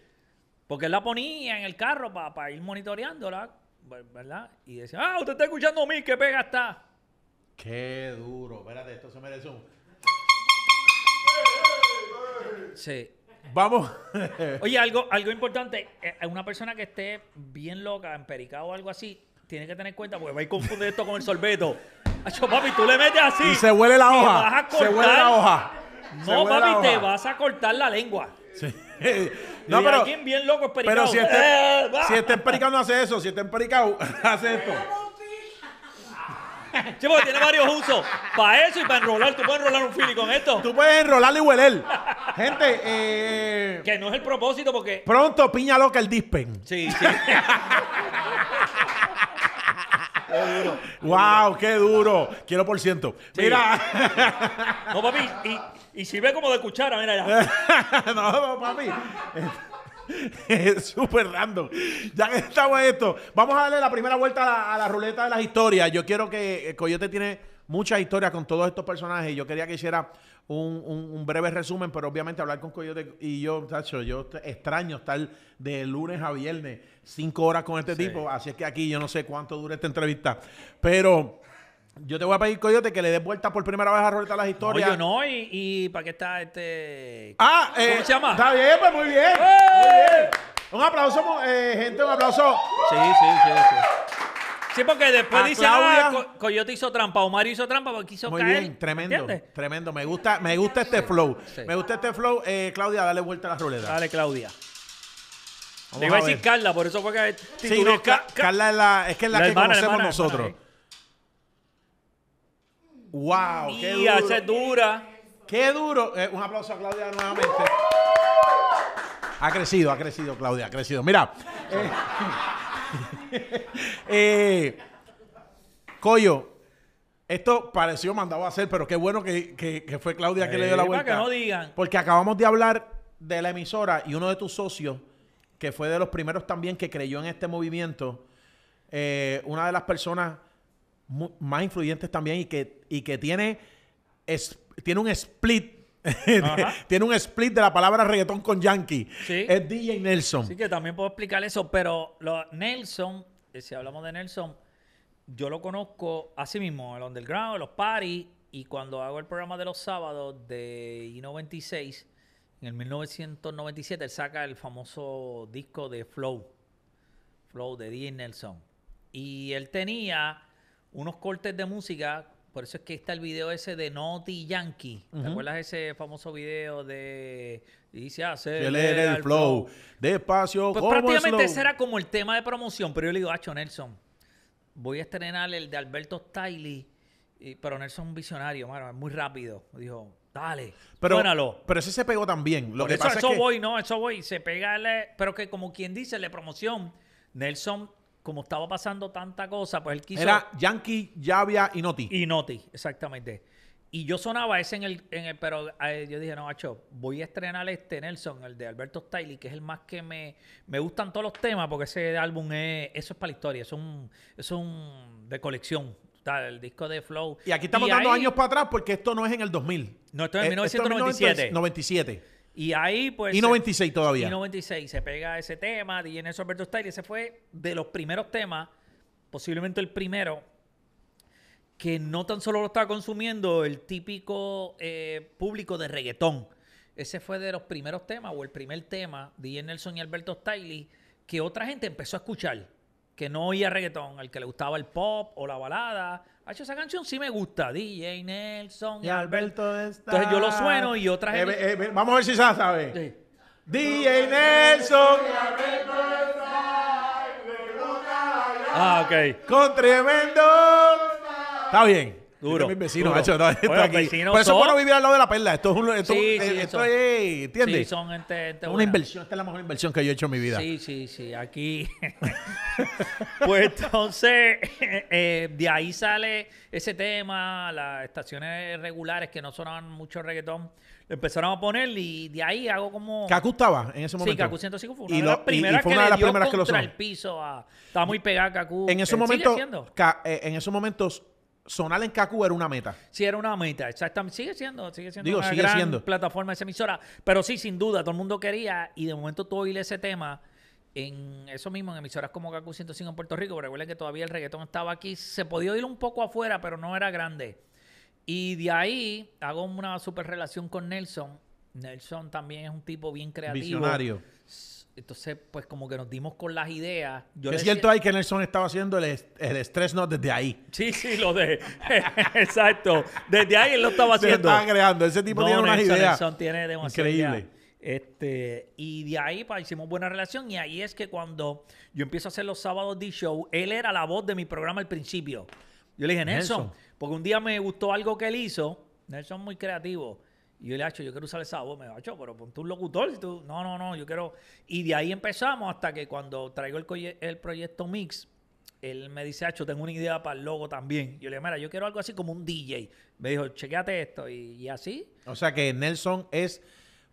porque él la ponía en el carro para ir monitoreándola, ¿verdad? Y decía, ah, usted está escuchando Mix, qué pega está. Qué duro. Espérate, esto se merece un... Sí. Vamos. *laughs* Oye, algo, algo importante. Eh, eh, una persona que esté bien loca, empericado o algo así, tiene que tener cuenta porque va a ir confundir esto con el sorbeto. Acho, papi, tú le metes así. Y se huele la hoja. Cortar... Se huele la hoja. no, papi, te vas a cortar la lengua. *laughs* no, pero. Alguien bien loco, empericado. Pero si este eh, si está empericado, no hace eso. Si está empericado, *laughs* hace esto. Chico, *laughs* tiene varios usos. Para eso y para enrolar. Tú puedes enrolar un fili con esto. Tú puedes enrolarlo y hueler. Gente, eh... Que no es el propósito porque... Pronto, piña loca el dispen. Sí, sí. Qué duro. ¡Wow! ¡Qué duro! Quiero por ciento. Mira. No, papi, y, y, como de cuchara, mira ya. *laughs* no, no, papi. *laughs* Súper random. Ya que estamos esto, vamos a darle la primera vuelta a la, ruleta de las historias. Yo quiero que eh, Coyote tiene muchas historias con todos estos personajes. Yo quería que hiciera un, breve resumen, pero obviamente hablar con Coyote y yo, tacho, yo extraño estar de lunes a viernes cinco horas con este tipo. Así es que aquí yo no sé cuánto dura esta entrevista. Pero yo te voy a pedir, Coyote, que le des vuelta por primera vez a Roberta las historias. Oye, no, y, para qué está este. Ah, eh, ¿Cómo se llama? Está bien, pues muy bien. Muy ¡Eh! bien. Un aplauso, eh, gente, un aplauso. Sí, sí, sí, sí. Sí, porque después dice, ah, Coyote hizo trampa, Mario hizo trampa, porque quiso Muy bien, tremendo, tremendo. Me gusta, me gusta este flow. Me gusta este flow. Claudia, dale vuelta a la ruleta. Dale, Claudia. Le iba a decir Carla, por eso fue que Sí, Carla es, la, que es la, que conocemos nosotros. ¡Wow! qué duro. hace dura. ¡Qué duro! Eh, un aplauso a Claudia nuevamente. Ha crecido, ha crecido, Claudia, ha crecido. Mira. Eh, *laughs* eh, Coyo, esto pareció mandado a hacer, pero qué bueno que, fue Claudia que le dio la vuelta. no digan. Porque acabamos de hablar de la emisora y uno de tus socios, que fue de los primeros también que creyó en este movimiento, una de las personas más influyentes también y que, y que tiene, es, tiene un split. *laughs* tiene un split de la palabra reggaetón con yankee. Es DJ Nelson. Sí, que también puedo explicar eso, pero lo, Nelson, eh, si hablamos de Nelson, yo lo conozco así mismo, el underground, los parties, y cuando hago el programa de los sábados de I96, en el 1997, él saca el famoso disco de Flow, Flow de DJ Nelson. Y él tenía unos cortes de música. Por eso es que está el video ese de Naughty Yankee. ¿Te acuerdas ese famoso video de y dice, Hace? el, el flow. Despacio, Pues prácticamente ese era como el tema de promoción. Pero yo le digo, Acho, Nelson, voy a estrenar el de Alberto Stiley. Pero Nelson es un visionario, mano, es muy rápido. Dijo, dale, pero, Pero ese se pegó también. Lo eso, pasa voy, no, eso voy. Se pega, pero que como quien dice, la promoción, Nelson como estaba pasando tanta cosa, pues él quiso. Era Yankee, Yavia y Noti. Y Noti, exactamente. Y yo sonaba ese en el, en el pero eh, yo dije, no, macho, voy a estrenar este Nelson, el de Alberto Stiley, que es el más que me, me gustan todos los temas, porque ese álbum es, eso es para la historia, es un, es un de colección, tal, el disco de Flow. Y aquí estamos dando años para atrás porque esto no es en el 2000. No, esto es en 1997. Eh, 97 y ahí, pues. Y 96 todavía. Y 96, se pega ese tema, DJ Nelson Alberto Style. Ese fue de los primeros temas, posiblemente el primero, que no tan solo lo estaba consumiendo el típico eh, público de reggaetón. Ese fue de los primeros temas, o el primer tema, DJ Nelson y Alberto Stiley, que otra gente empezó a escuchar que no oía reggaetón, al que le gustaba el pop o la balada. Hacho, ah, esa canción sí me gusta. DJ Nelson y Alberto está. Entonces yo lo sueno y otra eh, gente. Eh, eh, vamos a ver si se sabe. DJ Nelson Ah, ok. Con tremendo. Está bien. Duro. Mis vecinos, Hecho, no, Por eso vivir al lado de la perla. Esto es esto, eh, ¿entiendes? Sí, son una inversión. Esta es la mejor inversión que yo he hecho en mi vida. Sí, sí, sí. Aquí. *laughs* pues entonces, *laughs* eh, de ahí sale ese tema, las estaciones regulares que no sonaban mucho reggaetón. empezaron a poner y de ahí hago como. Cacu estaba en ese momento. Sí, Cacu 105 fue una de las primeras fue una que de las que lo el piso. Estaba muy pegada Cacu. Eh, en esos momentos. en esos momentos sonar en Kaku era una meta. Sí, era una meta, Sigue siendo, sigue siendo una gran plataforma esa emisora. Pero sí, sin duda, todo el mundo quería y de momento tú oír ese tema en eso mismo, en emisoras como Kaku 105 en Puerto Rico. Pero recuerden que todavía el reggaetón estaba aquí. Se podía oír un poco afuera, pero no era grande. Y de ahí hago una super relación con Nelson. Nelson también es un tipo bien creativo. Visionario entonces, pues como que nos dimos con las ideas. Yo es cierto ahí que Nelson estaba haciendo el, estrés no desde ahí. Sí, sí, lo de... *laughs* Exacto. Desde ahí él lo estaba haciendo. Se Ese tipo tiene unas ideas. Nelson tiene demasiado. Increíble. Este, y de ahí pues, hicimos buena relación. Y ahí es que cuando yo empiezo a hacer los sábados de show, él era la voz de mi programa al principio. Yo le dije, Nelson, Nelson. porque un día me gustó algo que él hizo. Nelson es muy creativo. Y yo le hacho, yo quiero usar esa voz. Me dijo, hecho, pero ponte un locutor. tú... No, no, no, yo quiero. Y de ahí empezamos hasta que cuando traigo el, el proyecto Mix, él me dice, hacho, tengo una idea para el logo también. Yo le digo, mira, yo quiero algo así como un DJ. Me dijo, chequeate esto. Y, y así. O sea que Nelson es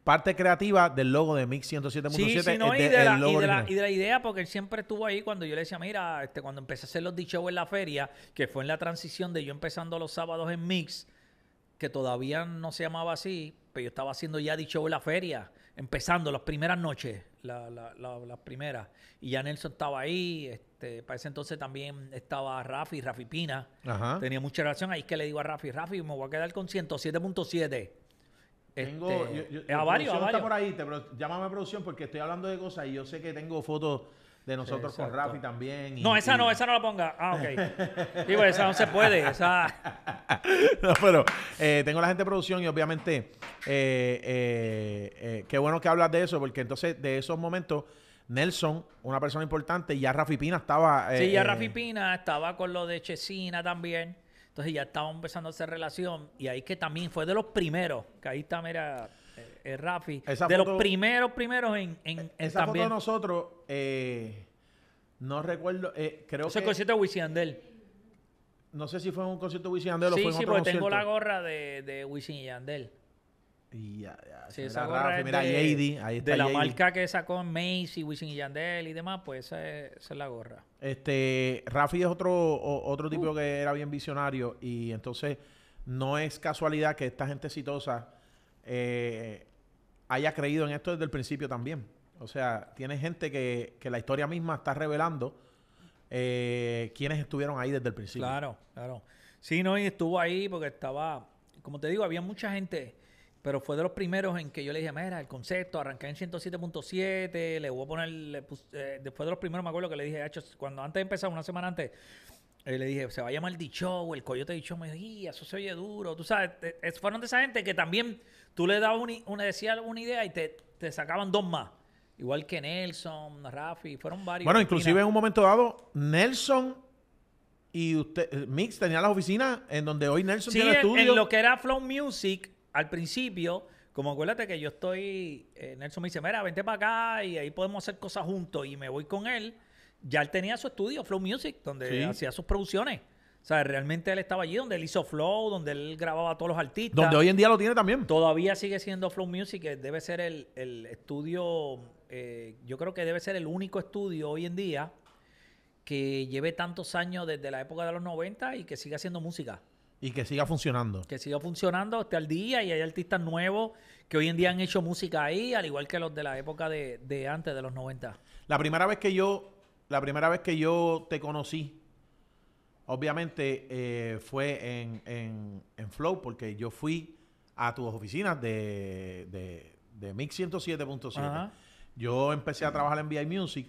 parte creativa del logo de Mix 107.7. Sí, y, de, la, idea, porque él siempre estuvo ahí cuando yo le decía, mira, este, cuando empecé a hacer los d en la feria, que fue en la transición de yo empezando los sábados en Mix que todavía no se llamaba así, pero yo estaba haciendo ya dicho la feria, empezando las primeras noches, las la, la, primeras. Y ya Nelson estaba ahí, este, para ese entonces también estaba Rafi, Rafi Pina. Ajá. Tenía mucha relación, ahí es que le digo a Rafi, Rafi, me voy a quedar con 107.7. Este, tengo, a varios, a varios. por ahí, te, pero llámame a producción porque estoy hablando de cosas y yo sé que tengo fotos de nosotros con Rafi también. no, esa no, esa no la ponga. Ah, ok. *laughs* Digo, esa no se puede. *laughs* no, pero eh, tengo la gente de producción y obviamente eh, eh, qué bueno que hablas de eso, porque entonces de esos momentos. Nelson, una persona importante, y ya Rafi Pina estaba. sí, ya Rafi Pina estaba con lo de Chesina también. Entonces ya estaba empezando a hacer relación. Y ahí que también fue de los primeros. Que ahí está, mira. Eh, Rafi, de los primeros, primeros en, en, Esa foto de nosotros, eh, no recuerdo, eh, creo Ese concierto de Wisin Yandel. No sé si fue un concierto de Wisin Yandel o fue sí, otro concierto. Sí, sí, porque tengo la gorra de, de Wisin Yandel. Y ya, ya. Sí, esa gorra mira, de, de la marca que sacó Macy, Wisin y Yandel y demás, pues esa es, es, la gorra. Este, Rafi es otro, otro tipo uh. que era bien visionario y entonces no es casualidad que esta gente exitosa eh, haya creído en esto desde el principio también. O sea, tiene gente que, que la historia misma está revelando eh, quienes estuvieron ahí desde el principio. Claro, claro. Sí, no, y estuvo ahí porque estaba, como te digo, había mucha gente, pero fue de los primeros en que yo le dije, mira, el concepto, arranqué en 107.7, le voy a poner, eh, después de los primeros me acuerdo que le dije, cuando antes de una semana antes, y le dije, se va a llamar Dicho, el coyote Dicho. Me dijo, eso se oye duro. Tú sabes, fueron de esa gente que también tú le dabas una, una idea y te, sacaban dos más. Igual que Nelson, Rafi, fueron varios. Bueno, inclusive en un momento dado, Nelson y usted, eh, Mix tenía las oficinas en donde hoy Nelson sí, tiene estudio. en lo que era Flow Music, al principio, como acuérdate que yo estoy, eh, Nelson me dice, mira, vente para acá y ahí podemos hacer cosas juntos. Y me voy con él ya él tenía su estudio, Flow Music, donde hacía sus producciones. O sea, realmente él estaba allí donde él hizo Flow, donde él grababa a todos los artistas. Donde hoy en día lo tiene también. Todavía sigue siendo Flow Music, que debe ser el, estudio, eh, yo creo que debe ser el único estudio hoy en día que lleve tantos años desde la época de los 90 y que siga haciendo música. Y que siga funcionando. Que siga funcionando hasta el día y hay artistas nuevos que hoy en día han hecho música ahí, al igual que los de la época de, de antes, de los 90. La primera vez que yo la primera vez que yo te conocí, obviamente eh, fue en, en, Flow, porque yo fui a tus oficinas de, de, de Mix 107.7. Yo empecé a trabajar en VI Music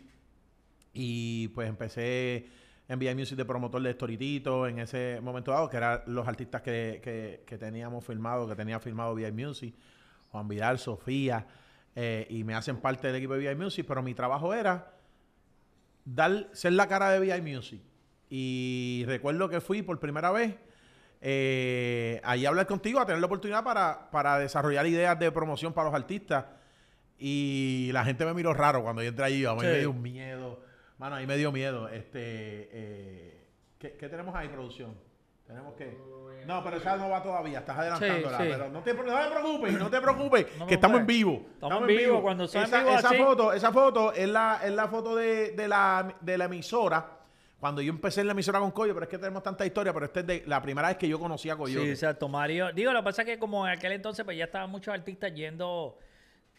y pues empecé en VI Music de promotor de Storitito en ese momento dado, que eran los artistas que, teníamos firmado, que tenía firmado VI Music, Juan Vidal, Sofía, eh, y me hacen parte del equipo de VI Music, pero mi trabajo era dar, ser la cara de VI Music. Y recuerdo que fui por primera vez eh, ahí a hablar contigo, a tener la oportunidad para, desarrollar ideas de promoción para los artistas. Y la gente me miró raro cuando yo entré allí. A mí me dio miedo. Mano, ahí me dio miedo. Este, eh, ¿qué, ¿Qué tenemos ahí, producción? Tenemos que. No, pero esa no va todavía, estás adelantándola. Pero no te, preocupes, no te preocupes, que estamos en vivo. Estamos, en vivo. Cuando esa, vivo esa foto, esa foto es la, es la foto de, de, la, emisora. Cuando yo empecé en la emisora con Coyo, pero es que tenemos tanta historia, pero esta es de, la primera vez que yo conocí a Coyo. Sí, exacto, Mario. Digo, lo que pasa es que como en aquel entonces, pues ya estaban muchos artistas yendo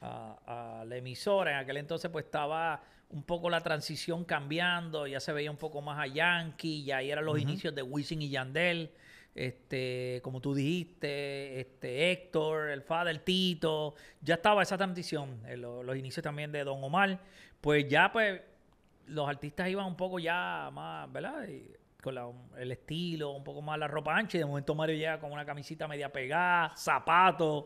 a la emisora. En aquel entonces, pues estaba un poco la transición cambiando, ya se veía un poco más a Yankee, ya ahí eran los inicios de Wisin y Yandel, este, como tú dijiste, este, Héctor, el del Tito, ya estaba esa transición, eh, los inicios también de Don Omar, pues ya pues los artistas iban un poco ya más, ¿verdad? con el estilo, un poco más la ropa ancha. Y de momento Mario llega con una camisita media pegada, zapatos.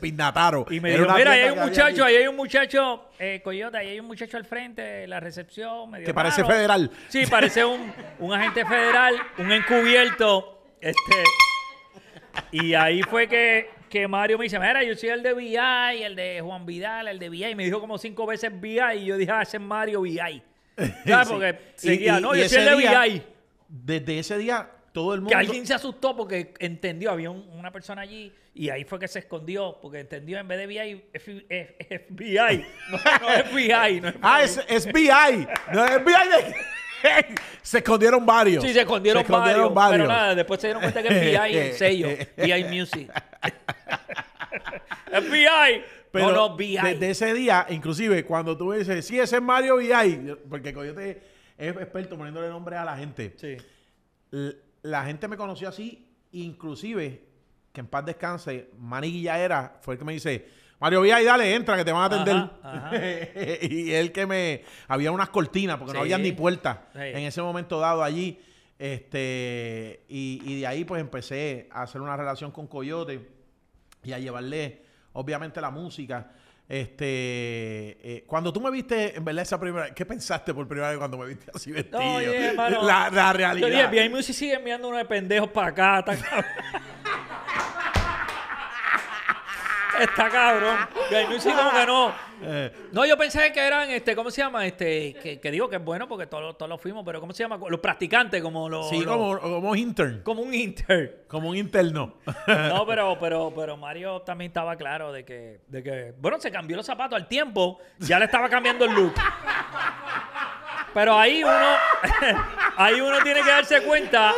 pinataro Y me dijo, mira, ahí hay un muchacho, ahí hay un muchacho, eh, Coyote, ahí hay un muchacho al frente, la recepción. Medio que parece federal. Sí, parece un, un agente federal, un encubierto. Este. Y ahí fue que, que Mario me dice, mira, yo soy el de VI, el de Juan Vidal, el de VI. Y me dijo como cinco veces VI y yo dije, ah, ese es Mario VI. ¿Sabes? *laughs* Porque seguía, no, yo soy el de VI desde ese día todo el mundo... Que alguien se asustó porque entendió, había una persona allí y ahí fue que se escondió, porque entendió en vez de FBI, FBI, eh, *laughs* no, es FBI, no Ah, es, es BI. No es BI *laughs* Se escondieron varios. Sí, se escondieron, varios, Pero nada, después se dieron cuenta que es FBI el *laughs* sello, BI Music. FBI. Pero desde ese día, inclusive, cuando tú dices, sí, ese es Mario VI, porque te es experto poniéndole nombre a la gente. La, gente me conoció así, inclusive, que en paz descanse, Manny era, fue el que me dice, Mario Vía, y dale, entra, que te van a atender. *laughs* y él que me... Había unas cortinas, porque no había ni puertas en ese momento dado allí. Este, y, de ahí pues empecé a hacer una relación con Coyote y a llevarle, obviamente, la música. Este, eh, cuando tú me viste, en verdad, esa primera ¿qué pensaste por primera vez cuando me viste así vestido? la, realidad. Yo dije, Music sigue enviando unos pendejos para acá, está cabrón. *laughs* está cabrón. Music como que no. Eh, no, yo pensé que eran, este, ¿cómo se llama? Este, que, digo que es bueno porque todos lo fuimos, pero ¿cómo se llama? Los practicantes, como los. Sí, como, como intern. Como un intern. Como un interno. no, *laughs* pero, pero, pero Mario también estaba claro de que, de que. Bueno, se cambió los zapatos al tiempo. Ya le estaba cambiando el look. Pero ahí uno, *laughs* ahí uno tiene que darse cuenta.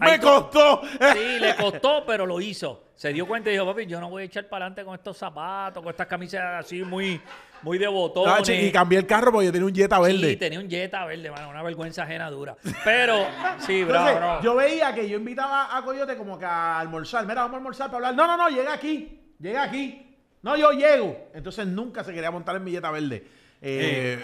me costó. Sí, le costó, pero lo hizo. Se dio cuenta y dijo, papi, yo no voy a echar para adelante con estos zapatos, con estas camisas así muy, muy de botones. Ah, y cambié el carro porque yo tenía un Jetta verde. Sí, tenía un Jetta verde, una vergüenza ajena dura. Pero, sí, bro. Yo veía que yo invitaba a Coyote como que a almorzar. Mira, vamos a almorzar para hablar. No, no, no, llega aquí, llega aquí. No, yo llego. Entonces nunca se quería montar en mi Jetta verde. Eh,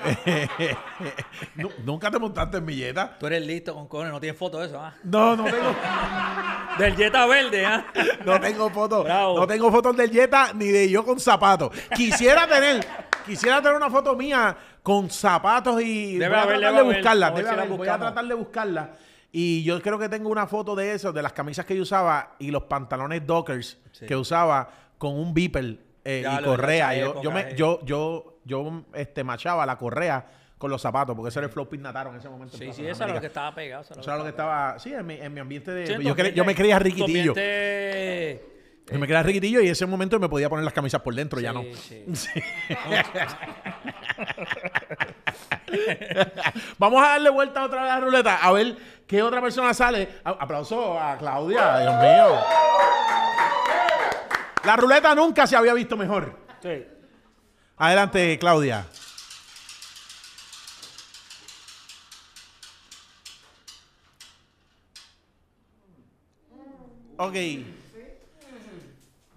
*laughs* nunca te montaste en mi Jetta. Tú eres listo con cojones, no tienes foto de eso, ¿ah? No, no tengo. *laughs* del Jetta verde, ¿ah? *laughs* No tengo foto. No tengo fotos del Jetta ni de yo con zapatos. Quisiera tener, quisiera tener una foto mía con zapatos y a tratar buscarla. voy a tratar de buscarla. Y yo creo que tengo una foto de eso, de las camisas que yo usaba y los pantalones Dockers que usaba con un beeper eh, y correa. Yo, yo, yo, yo yo este, machaba la correa con los zapatos, porque ese era el flow nataron en ese momento. Sí, sí, eso era lo que estaba pegado. Eso era lo que estaba, sí, en mi, en mi ambiente de... yo, me creía riquitillo. Yo me eh, creía riquitillo y en ese momento me podía poner las camisas por dentro, ya no. Sí. *laughs* Vamos a darle vuelta otra vez a la ruleta, a ver qué otra persona sale. Aplauso a Claudia, Dios mío. La ruleta nunca se había visto mejor. Sí. Adelante, Claudia. Ok.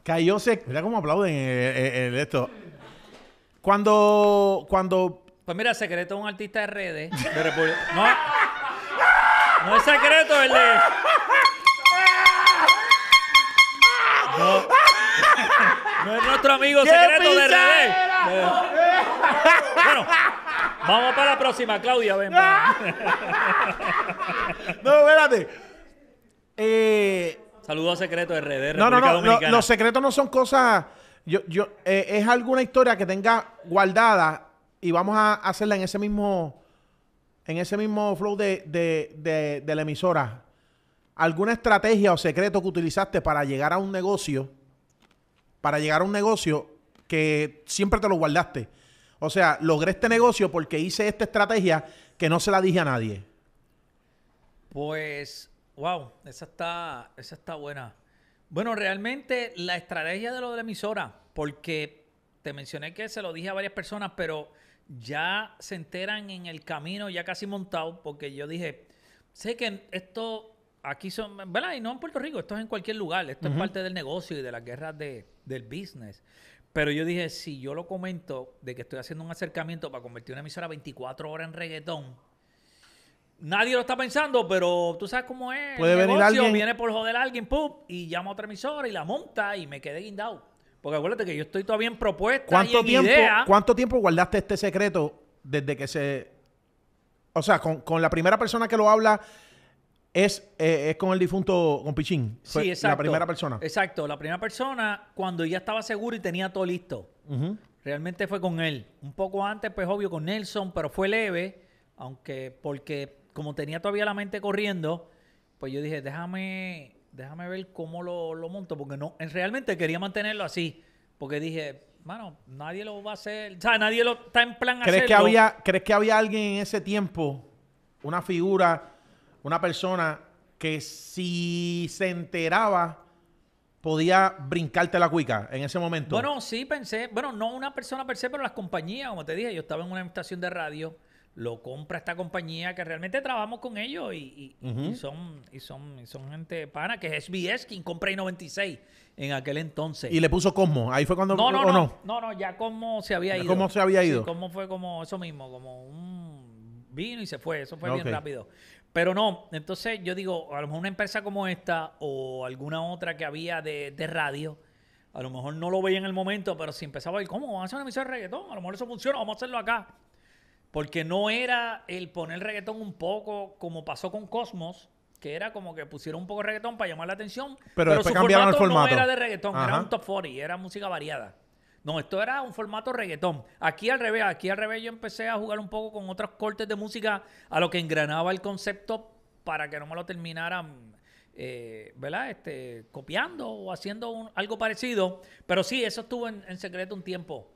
Cayó seco. Mira cómo aplauden eh, eh, eh, esto. Cuando, cuando... Pues mira, secreto es un artista de redes. No, es secreto el de... No. no es nuestro amigo secreto de redes. Eh. vamos para la próxima, Claudia. Ven, *laughs* no, espérate. Eh, Saludos secretos RD. No, no, no. los secretos no son cosas. Yo, yo, eh, es alguna historia que tenga guardada y vamos a hacerla en ese mismo. En ese mismo flow de, de, de, de la emisora. ¿Alguna estrategia o secreto que utilizaste para llegar a un negocio? Para llegar a un negocio que siempre te lo guardaste. O sea, logré este negocio porque hice esta estrategia que no se la dije a nadie. Pues, wow, esa está, está buena. Bueno, realmente la estrategia de lo de la emisora, porque te mencioné que se lo dije a varias personas, pero ya se enteran en el camino, ya casi montado, porque yo dije, sé que esto aquí son, ¿verdad? Y no en Puerto Rico, esto es en cualquier lugar, esto es parte del negocio y de las guerras del business. Pero yo dije, si yo lo comento de que estoy haciendo un acercamiento para convertir una emisora 24 horas en reggaetón, nadie lo está pensando, pero tú sabes cómo es. Puede venir Viene por joder a alguien, pum, y llama a otra emisora y la monta y me quedé guindado. Porque acuérdate que yo estoy todavía en propuesta. ¿Cuánto, y en tiempo, idea. ¿cuánto tiempo guardaste este secreto desde que se. O sea, con la primera persona que lo habla eh, es, con el difunto, con Pichín. sí, exacto. La primera persona. Exacto, la primera persona cuando ya estaba seguro y tenía todo listo. Realmente fue con él. Un poco antes, pues obvio, con Nelson, pero fue leve, aunque porque como tenía todavía la mente corriendo, pues yo dije, déjame, déjame ver cómo lo, monto, porque no, realmente quería mantenerlo así, porque dije, mano, nadie lo va a hacer, o sea, nadie lo está en plan ¿Crees Que había, ¿Crees que había alguien en ese tiempo, una figura una persona que si se enteraba podía brincarte la cuica en ese momento. Bueno, sí pensé, bueno, no una persona per se, pero las compañías, como te dije, yo estaba en una estación de radio, lo compra esta compañía que realmente trabajamos con ellos y, son, y son, y son gente pana, que es SBS, quien compra I-96 en aquel entonces. Y le puso Cosmo, ahí fue cuando... No, no, no, no, no, ya Cosmo se había ido. como se había ido. fue como eso mismo, como un vino y se fue, eso fue bien rápido. Pero no, entonces yo digo, a lo mejor una empresa como esta o alguna otra que había de, radio, a lo mejor no lo veía en el momento, pero si empezaba a ir, ¿cómo? Vamos a hacer una emisión de reggaetón, a lo mejor eso funciona, vamos a hacerlo acá. Porque no era el poner reggaetón un poco como pasó con Cosmos, que era como que pusieron un poco de reggaetón para llamar la atención. Pero, se su cambiaron formato el No era de reggaetón, era un top 40, era música variada. No, esto era un formato reggaetón. Aquí al revés, aquí al revés yo empecé a jugar un poco con otros cortes de música a lo que engranaba el concepto para que no me lo terminaran, eh, ¿verdad? Este, copiando o haciendo algo parecido. Pero sí, eso estuvo en, en, secreto un tiempo.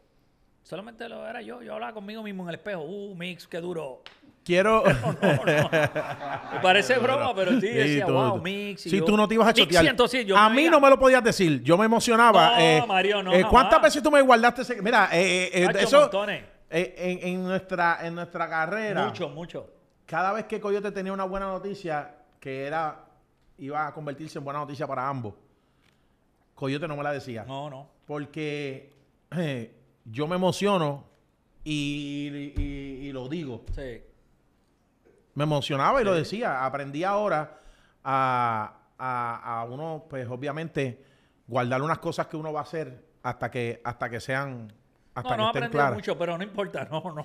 Solamente lo era yo. Yo hablaba conmigo mismo en el espejo. Uh, mix, qué duro. Quiero. *laughs* No, *laughs* Parece broma, pero sí, decía, tú, wow, Mix. sí, tú no te ibas a chotear. yo a mí no me lo podías decir. Yo me emocionaba. No, eh, Mario, no. Eh, ¿Cuántas ah. veces tú me guardaste ese.? Mira, eh, eso. En, nuestra, en nuestra carrera. Mucho, mucho. Cada vez que Coyote tenía una buena noticia, que era. iba a convertirse en buena noticia para ambos, Coyote no me la decía. No, no. Porque yo me emociono y, y lo digo. Sí. Me emocionaba y lo decía. Aprendí ahora a, uno, pues obviamente, guardar unas cosas que uno va a hacer hasta que, hasta que sean. Hasta no, no aprendí mucho, pero no importa, no, no.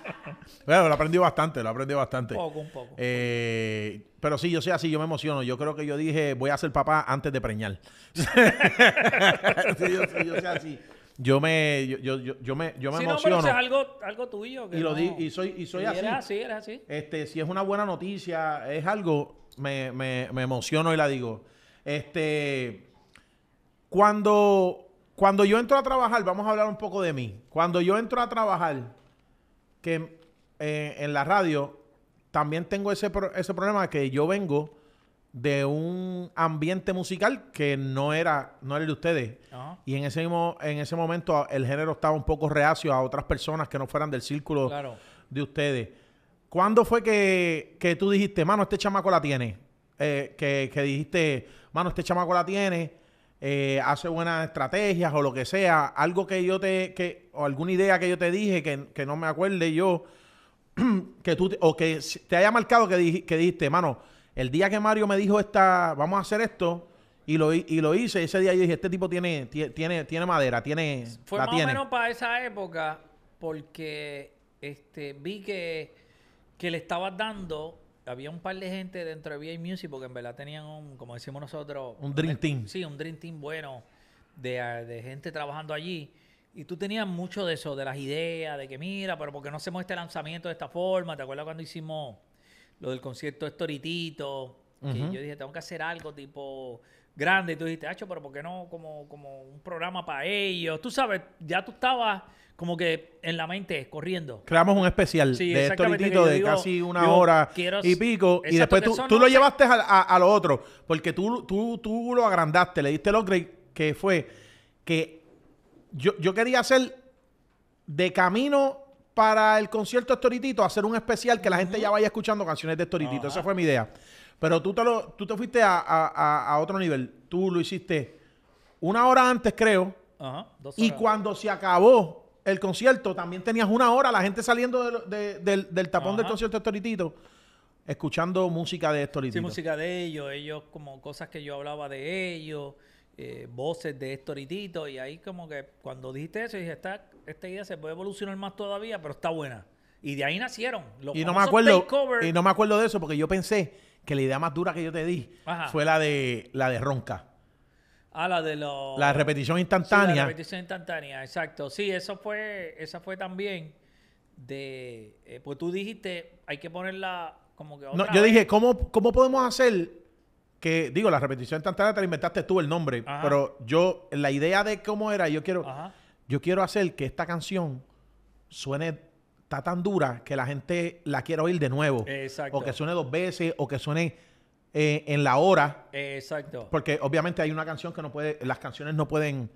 *laughs* bueno, lo aprendí bastante, lo aprendí bastante. Un Poco, un poco. Eh, pero sí, yo sé así, yo me emociono. Yo creo que yo dije, voy a ser papá antes de preñar. *laughs* sí, yo, sé así yo me yo, yo, yo me No, pero es algo, tuyo y lo soy y así. era así, eres así. Este, si es una buena noticia, es algo me, me, emociono y la digo. Este cuando cuando yo entro a trabajar, vamos a hablar un poco de mí. Cuando yo entro a trabajar que eh, en la radio también tengo ese pro, ese problema que yo vengo de un ambiente musical que no era, no era el de ustedes. Y en ese, mismo, en ese momento el género estaba un poco reacio a otras personas que no fueran del círculo de ustedes. ¿Cuándo fue que, que, tú dijiste, mano, este chamaco la tiene? Eh, que, dijiste, mano, este chamaco la tiene, eh, hace buenas estrategias o lo que sea. Algo que yo te, que, o alguna idea que yo te dije que, no me acuerde yo, *clears throat* que tú, o que te haya marcado que, que dijiste, mano, el día que Mario me dijo esta, vamos a hacer esto, y lo, y hice, ese día yo dije, este tipo tiene, tiene, tiene madera, tiene. Fue más o menos para esa época, porque este, vi que, que le estabas dando. Había un par de gente dentro de VA Music, porque en verdad tenían un, como decimos nosotros. Un Dream eh, Team. Sí, un Dream Team bueno, de, gente trabajando allí. Y tú tenías mucho de eso, de las ideas, de que mira, pero qué no hacemos este lanzamiento de esta forma? ¿Te acuerdas cuando hicimos lo del concierto de Storitito, que yo dije, tengo que hacer algo tipo grande. Y tú dijiste, Hacho, pero ¿por qué no como, como un programa para ellos? Tú sabes, ya tú estabas como que en la mente corriendo. Creamos un especial de Storitito de casi una hora y pico. y después tú, lo llevaste a, lo otro, porque tú, tú, tú lo agrandaste, le diste lo que fue que yo, yo quería hacer de camino para el concierto de Storitito hacer un especial que la gente ya vaya escuchando canciones de Storitito. Esa fue mi idea. Pero tú te, lo, tú te fuiste a, otro nivel. Tú lo hiciste una hora antes, creo. Y cuando se acabó el concierto, también tenías una hora la gente saliendo del, del, tapón del concierto de Storitito escuchando música de Storitito. Sí, música de ellos, ellos como cosas que yo hablaba de ellos. Eh, voces de Héctor y y ahí como que cuando dijiste eso, dije, esta, esta idea se puede evolucionar más todavía, pero está buena. Y de ahí nacieron. y no me acuerdo y no me acuerdo de eso porque yo pensé que la idea más dura que yo te di fue la de la de Ronca. Ah, la de los... La repetición instantánea. la repetición instantánea, exacto. Sí, eso fue, esa fue también de... Eh, pues tú dijiste, hay que ponerla como que No, yo dije, ¿cómo, ¿cómo podemos hacer que, digo, la repetición tan te la inventaste tú el nombre, pero yo, la idea de cómo era, yo quiero, yo quiero hacer que esta canción suene, está tan dura que la gente la quiera oír de nuevo. O que suene dos veces, o que suene eh, en la hora. Exacto. Porque obviamente hay una canción que no puede, las canciones no pueden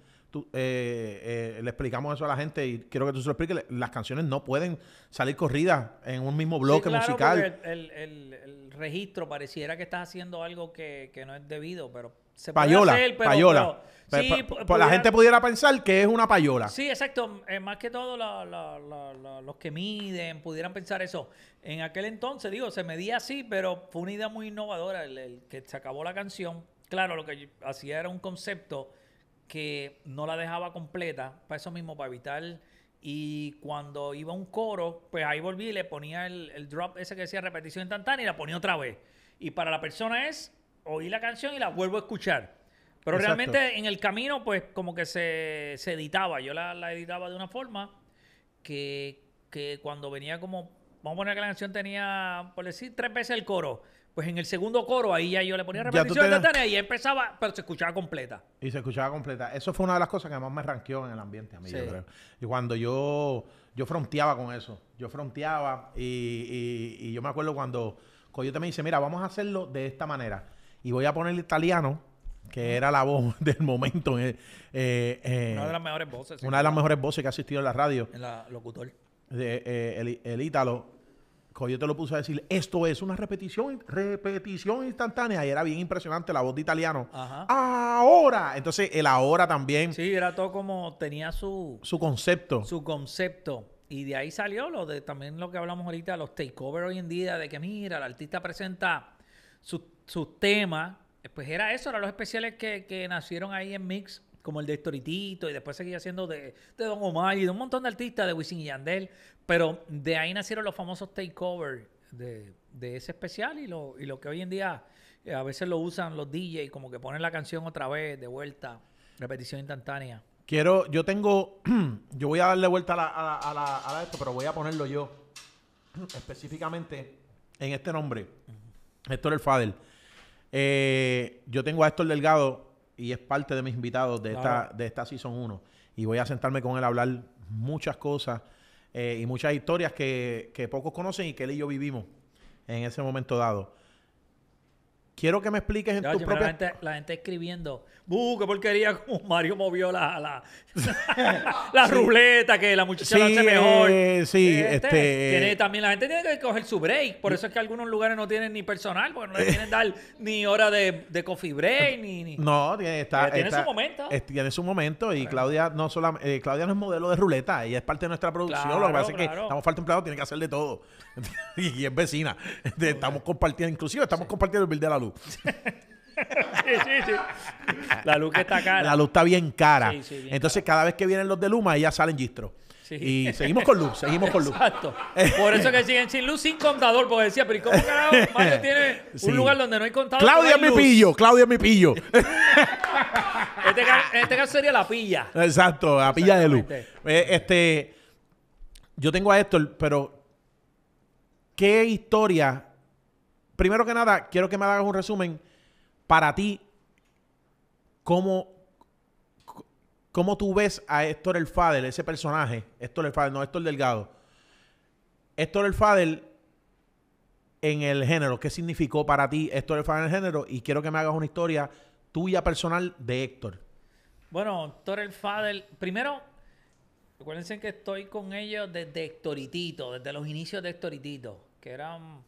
eh, eh, le explicamos eso a la gente y quiero que tú se lo expliques. Las canciones no pueden salir corridas en un mismo bloque musical. El, registro pareciera que estás haciendo algo que, no es debido, pero se payola, puede hacer, payola. la gente pudiera pensar que es una payola. Sí, exacto. Eh, más que todo los que miden pudieran pensar eso. En aquel entonces, digo, se medía así, pero fue una idea muy innovadora el que se acabó la canción. Claro, lo que hacía era un concepto que no la dejaba completa, para eso mismo, para evitar. Y cuando iba un coro, pues ahí volví y le ponía el, drop ese que decía repetición instantánea y la ponía otra vez. Y para la persona es oí la canción y la vuelvo a escuchar. Pero realmente en el camino, pues como que se, editaba. Yo la, editaba de una forma que cuando venía como. Vamos a poner que la canción tenía, por decir, tres veces el coro. Pues en el segundo coro, ahí ya yo le ponía repetición de tarea y empezaba, pero se escuchaba completa. Y se escuchaba completa. Eso fue una de las cosas que más me ranqueó en el ambiente a mí, Y cuando yo, fronteaba con eso, yo fronteaba y, yo me acuerdo cuando Coyote me dice, mira, vamos a hacerlo de esta manera. Y voy a poner el italiano, que era la voz *laughs* del momento. Eh, eh, eh, una de las mejores voces. una de las mejores voces que ha asistido en la radio. En la locutor. De, el, Ítalo. Yo te lo puse a decir, esto es una repetición, repetición instantánea. Y era bien impresionante la voz de italiano. Ahora. Entonces, el ahora también. Sí, era todo como tenía su... Su concepto. Su concepto. Y de ahí salió lo de también lo que hablamos ahorita, los takeovers hoy en día, de que mira, el artista presenta sus su temas. Eh, pues era eso, eran los especiales que, que nacieron ahí en Mix como el de historito y después seguía haciendo de, Don Omar y de un montón de artistas, de Wisin y Yandel, pero de ahí nacieron los famosos takeovers de, ese especial y lo, que hoy en día eh, a veces lo usan los DJs, como que ponen la canción otra vez, de vuelta, repetición instantánea. Quiero, yo tengo, *clears throat* yo voy a darle vuelta a, esto, pero voy a ponerlo yo *clears throat* específicamente en este nombre. Héctor El Fadel. Eh, yo tengo a Héctor Delgado y es parte de mis invitados de, esta, de esta Season 1. Y voy a sentarme con él a hablar muchas cosas eh, y muchas historias que, que, pocos conocen y que él y yo vivimos en ese momento dado. Quiero que me expliques en tu propia... La gente, escribiendo, ¡buh, qué porquería! *laughs* Como Mario movió la, la, *laughs* la, ruleta, que la muchacha hace mejor. sí, este, eh, también la gente tiene que coger su break. Por eso es que algunos lugares no tienen ni personal, porque no le tienen eh. dar ni hora de, de coffee break, eh, ni... No, tiene, está, su momento. tiene su momento y Claudia no, sola, Claudia no es modelo de ruleta, ella es parte de nuestra producción. lo que pasa es que estamos falta empleados, tiene que hacer de todo. *laughs* y, es vecina. Estamos compartiendo, inclusive estamos compartiendo el bill de la luz. *laughs* La luz está cara. La luz está bien cara. Entonces, cada vez que vienen los de Luma, ya salen gistro. Y seguimos con luz, seguimos con luz. Exacto. Por eso que siguen sin luz, sin contador, porque decía, pero ¿y cómo carajo Mario tiene un lugar donde no hay contador? Claudia es mi pillo, Claudia es mi pillo. *laughs* Este, este, caso sería la pilla. Exacto, la pilla de luz. Eh, este, yo tengo a Héctor, pero ¿qué historia primero que nada, quiero que me hagas un resumen para ti, cómo, tú ves a Héctor El Fadel, ese personaje, Héctor El Fadel, no Héctor Delgado. Héctor El Fadel en el género, ¿qué significó para ti Héctor El Fadel en el género? Y quiero que me hagas una historia tuya personal de Héctor. Bueno, Héctor El Fadel, primero, recuerden que estoy con ellos desde Héctoritito, desde los inicios de Héctoritito, que eran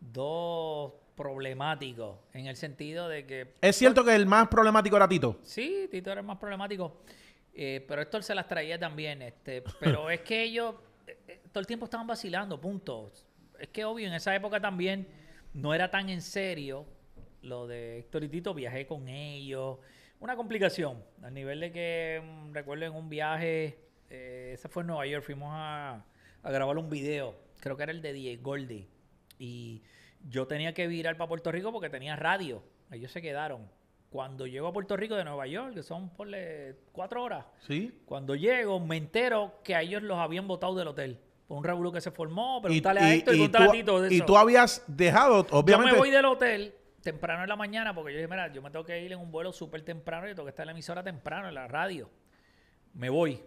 dos problemáticos, en el sentido de que... ¿Es cierto que el más problemático era Tito? Sí, Tito era el más problemático, eh, pero Héctor se las traía también, este, pero es que ellos eh, eh, todo el tiempo estaban vacilando, punto. Es que obvio, en esa época también no era tan en serio lo de Héctor y Tito, viajé con ellos, una complicación, al nivel de que mm, recuerdo en un viaje, ese fue en Nueva York, fuimos a, a grabar un video, creo que era el de Diego Goldi y yo tenía que virar para Puerto Rico porque tenía radio. Ellos se quedaron. Cuando llego a Puerto Rico de Nueva York, que son por cuatro horas. Sí. Cuando llego, me entero que a ellos los habían botado del hotel por un revuelo que se formó, preguntarle a esto y, preguntarle a y tú habías dejado, obviamente. Yo me voy del hotel temprano en la mañana porque yo dije, mira, yo me tengo que ir en un vuelo súper temprano y tengo que estar en la emisora temprano, en la radio. Me voy.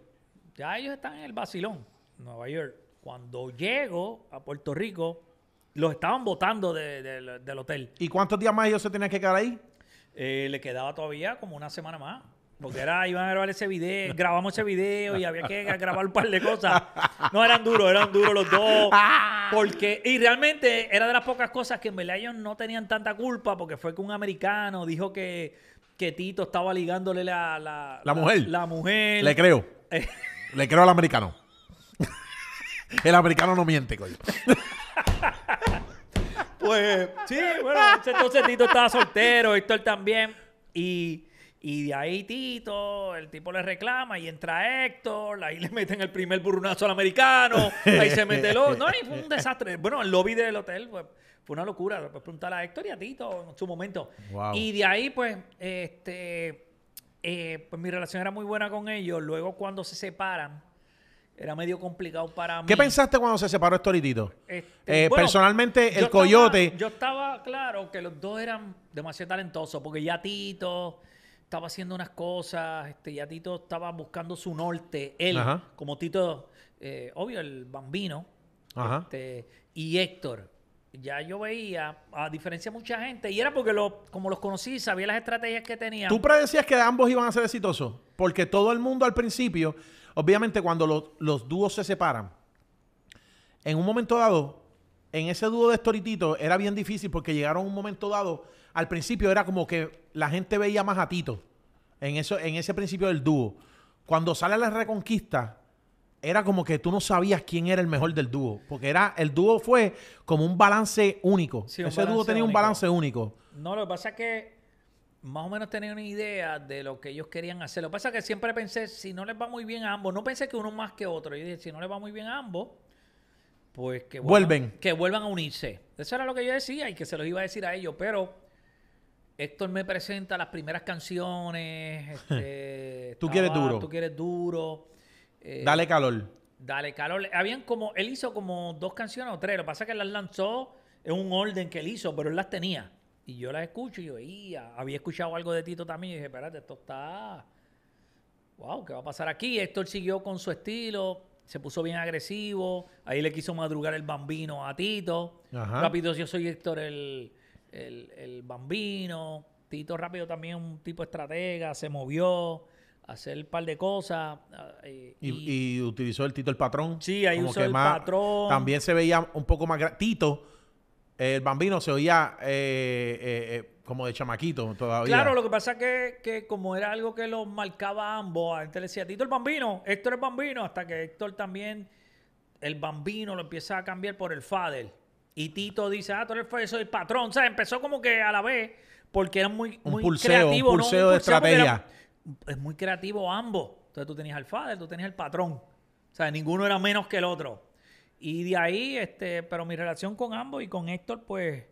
Ya ellos están en el Basilón, Nueva York. Cuando llego a Puerto Rico, los estaban botando del hotel. ¿Y cuántos días más ellos se tenían que quedar ahí? Eh, le quedaba todavía como una semana más. Porque era, iban a grabar ese video, *laughs* grabamos ese video y había que grabar un par de cosas. No, eran duros, eran duros los dos. *laughs* Porque, y realmente era de las pocas cosas que en verdad ellos no tenían tanta culpa porque fue que un americano dijo que, que Tito estaba ligándole la... La, la mujer. La, mujer. Le creo. *laughs* Le creo al americano. El americano no miente, coño pues. Sí, bueno, *laughs* entonces Tito estaba soltero, Héctor también. Y, de ahí Tito, el tipo le reclama y entra Héctor, ahí le meten el primer burrunazo al americano, ahí se mete el No, fue un desastre. Bueno, el lobby del hotel pues, fue una locura. Después preguntar a Héctor y a Tito en su momento. Y de ahí, pues, este. Eh, pues mi relación era muy buena con ellos. Luego, cuando se separan, era medio complicado para mí. ¿Qué pensaste cuando se separó Estoritito? Este, y eh, personalmente, el Coyote. yo estaba claro que los dos eran demasiado talentosos, porque ya Tito estaba haciendo unas cosas, este, ya Tito estaba buscando su norte, él, como Tito, eh, obvio, el bambino, este, y Héctor. Ya yo veía, a diferencia de mucha gente, y era porque lo, como los conocí, sabía las estrategias que tenían. ¿Tú predecías que ambos iban a ser exitosos? Porque todo el mundo al principio Obviamente, cuando los, dúos se separan, en un momento dado, en ese dúo de Estoritito era bien difícil porque llegaron un momento dado. Al principio era como que la gente veía más a Tito. En, eso, en ese principio del dúo. Cuando sale la reconquista, era como que tú no sabías quién era el mejor del dúo. Porque era, el dúo fue como un balance único. ese dúo tenía un balance único. No, lo que pasa es que más o menos tenía una idea de lo que ellos querían hacer. Lo que pasa es que siempre pensé, si no les va muy bien a ambos, no pensé que uno más que otro. Yo dije, si no les va muy bien a ambos, pues que vuelvan, vuelven. Que vuelvan a unirse. Eso era lo que yo decía y que se los iba a decir a ellos, pero Héctor me presenta las primeras canciones. *laughs* Este, tú quieres duro. Tú quieres duro. Eh, dale calor. Dale calor. Habían como, él hizo como dos canciones o tres. Lo que pasa es que las lanzó en un orden que él hizo, pero él las tenía. Y yo la escucho y yo, y, había escuchado algo de Tito también y dije, espérate, esto está... Wow, ¿qué va a pasar aquí? Héctor siguió con su estilo, se puso bien agresivo, ahí le quiso madrugar el bambino a Tito. Rápido, yo soy Héctor el, bambino. Tito rápido también un tipo estratega, se movió hacer un par de cosas. Eh, y, utilizó el Tito el patrón. Sí, ahí usó el patrón. También se veía un poco más... Tito el bambino se oía eh, eh, eh, como de chamaquito todavía. Claro, lo que pasa es que, como era algo que los marcaba a ambos, antes le decía Tito el bambino, Héctor el bambino, hasta que Héctor también, el bambino lo empieza a cambiar por el Fader. Y Tito dice, ah, tú eres el, soy patrón. O sea, empezó como que a la vez, porque era muy, creativo. de estrategia. es muy creativo ambos. Entonces tú tenías al Fader, tú tenías el patrón. O sea, ninguno era menos que el otro. Y de ahí, este, pero mi relación con ambos y con Héctor, pues,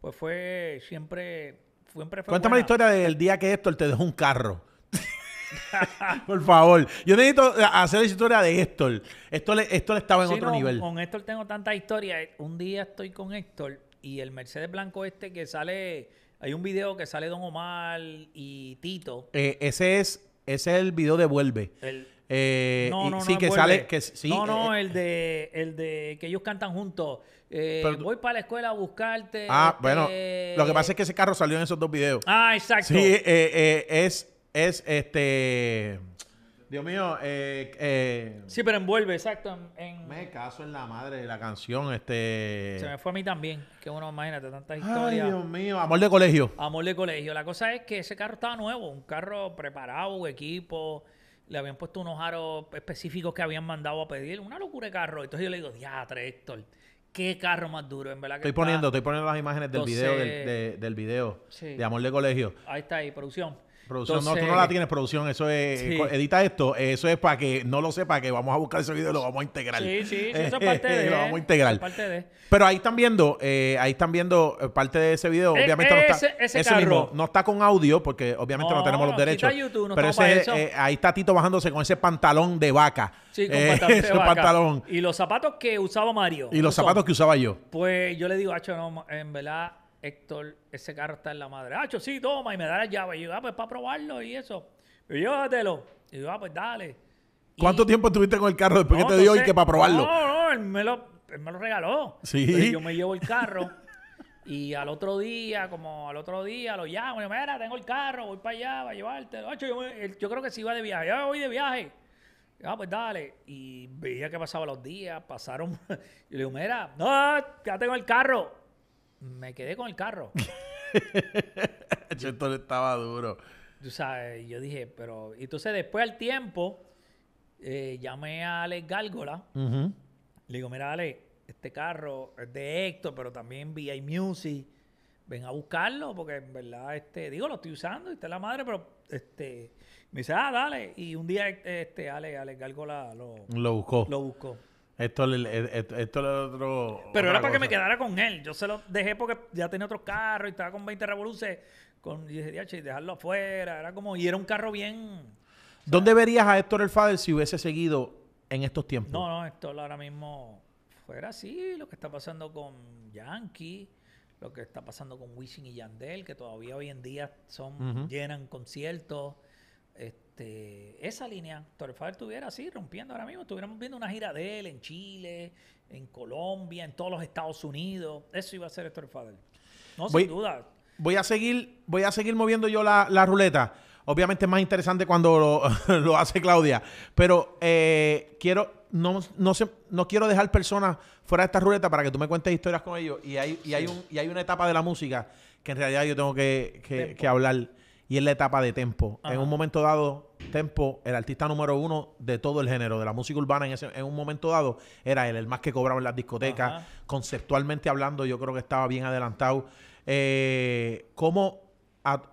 pues fue siempre, siempre Cuéntame la historia del día que Héctor te dejó un carro. *laughs* Por favor, yo necesito eh, hacer la historia de Héctor. Héctor, Héctor estaba en otro nivel. Con Héctor tengo tanta historia. Un día estoy con Héctor y el Mercedes Blanco este que sale, hay un video que sale Don Omar y Tito. Eh, ese es ese es el video de Vuelve. El, eh, no, no, sí, que sale. Que, sí, no, no, eh, el, eh. de, el de que ellos cantan juntos. Eh, voy para la escuela a buscarte. Ah, este, bueno. Lo que pasa es que ese carro salió en esos dos videos. Ah, exacto. Sí, es, es este. Dios mío, sí, pero envuelve, exacto. En... Me caso en la madre de la canción, este. Se me fue a mí también. Que uno, imagínate, tantas historias. Dios mío, amor de colegio. Amor de colegio. La cosa es que ese carro estaba nuevo, un carro preparado, equipo le habían puesto unos aros específicos que habían mandado a pedir. Una locura de carro. Entonces yo le digo, diatre, Héctor, qué carro más duro, en verdad. estoy poniendo, estoy poniendo las imágenes del video, del, del video de Amor de Colegio. Ahí está, ahí, producción. Producción, no, tú no la tienes, producción. Eso es. Eh, edita esto. Eso es para que no lo sepa, que vamos a buscar ese video y lo vamos a integrar. Sí, sí, *laughs* *laughs* eso es parte de. lo vamos a integrar. Pero ahí están viendo, eh, ahí están viendo eh, parte de ese video. Obviamente no está. carro. No está con audio, porque obviamente no, tenemos los derechos. pero ese, ahí está Tito bajándose con ese pantalón de vaca. Sí, con *laughs* pantalón. Y los zapatos que usaba Mario. Y los zapatos que usaba yo. Pues yo le digo, Hacho, no, en verdad Héctor, ese carro está en la madre. Ah, sí, toma, y me da la llave. Y yo, ah, pues para probarlo y eso. Y yo, llévatelo. Y yo, ah, pues dale. ¿Cuánto tiempo estuviste con el carro después que te dio y que para probarlo? No, no, él me lo, él me lo regaló. Sí. yo me llevo el carro. *laughs* y al otro día, como al otro día, lo llamo. Y yo, mira, tengo el carro, voy para allá, para llevártelo. Ah, yo, creo que sí iba de viaje. Yo ah, voy de viaje. Ah, pues dale. Y veía que pasaban los días, pasaron. *laughs* y le digo, mira, no, ya tengo el carro me quedé con el carro. *laughs* Esto estaba duro. Tú sabes, yo dije, pero. Y Entonces, después al tiempo, eh, llamé a Alex Gálgola. Le digo, mira, Alex, este carro es de Héctor, pero también VI Music. Ven a buscarlo, porque en verdad, este, digo, lo estoy usando, y está la madre, pero este. Me dice, ah, dale. Y un día, este, Alex, Alex Gálgola lo, lo buscó. Lo buscó. Esto es e, e, esto, otro. Pero era para que me quedara con él. Yo se lo dejé porque ya tenía otro carro y estaba con 20 revoluciones. Con, y dejarlo afuera. Era como, y era un carro bien. ¿Dónde verías a Héctor el si hubiese seguido en estos tiempos? No, no, Héctor ahora mismo fuera así. Lo que está pasando con Yankee, lo que está pasando con Wishing y Yandel, que todavía hoy en día son llenan conciertos. Este, este, esa línea, Torrefader estuviera así, rompiendo ahora mismo. Estuviéramos viendo una gira de él en Chile, en Colombia, en todos los Estados Unidos. Eso iba a ser Torrefader. No, sin duda. Voy a seguir, voy a seguir moviendo yo la, ruleta. Obviamente es más interesante cuando lo, *laughs* hace Claudia. Pero eh, quiero, no, no, se, no quiero dejar personas fuera de esta ruleta para que tú me cuentes historias con ellos. Y hay, y hay, un, y hay una etapa de la música que en realidad yo tengo que, que, que hablar y es la etapa de Tempo. En un momento dado, Tempo, el artista número uno de todo el género, de la música urbana en, ese, en un momento dado, era él, el más que cobraba en las discotecas. Conceptualmente hablando, yo creo que estaba bien adelantado. Eh, ¿Cómo, a,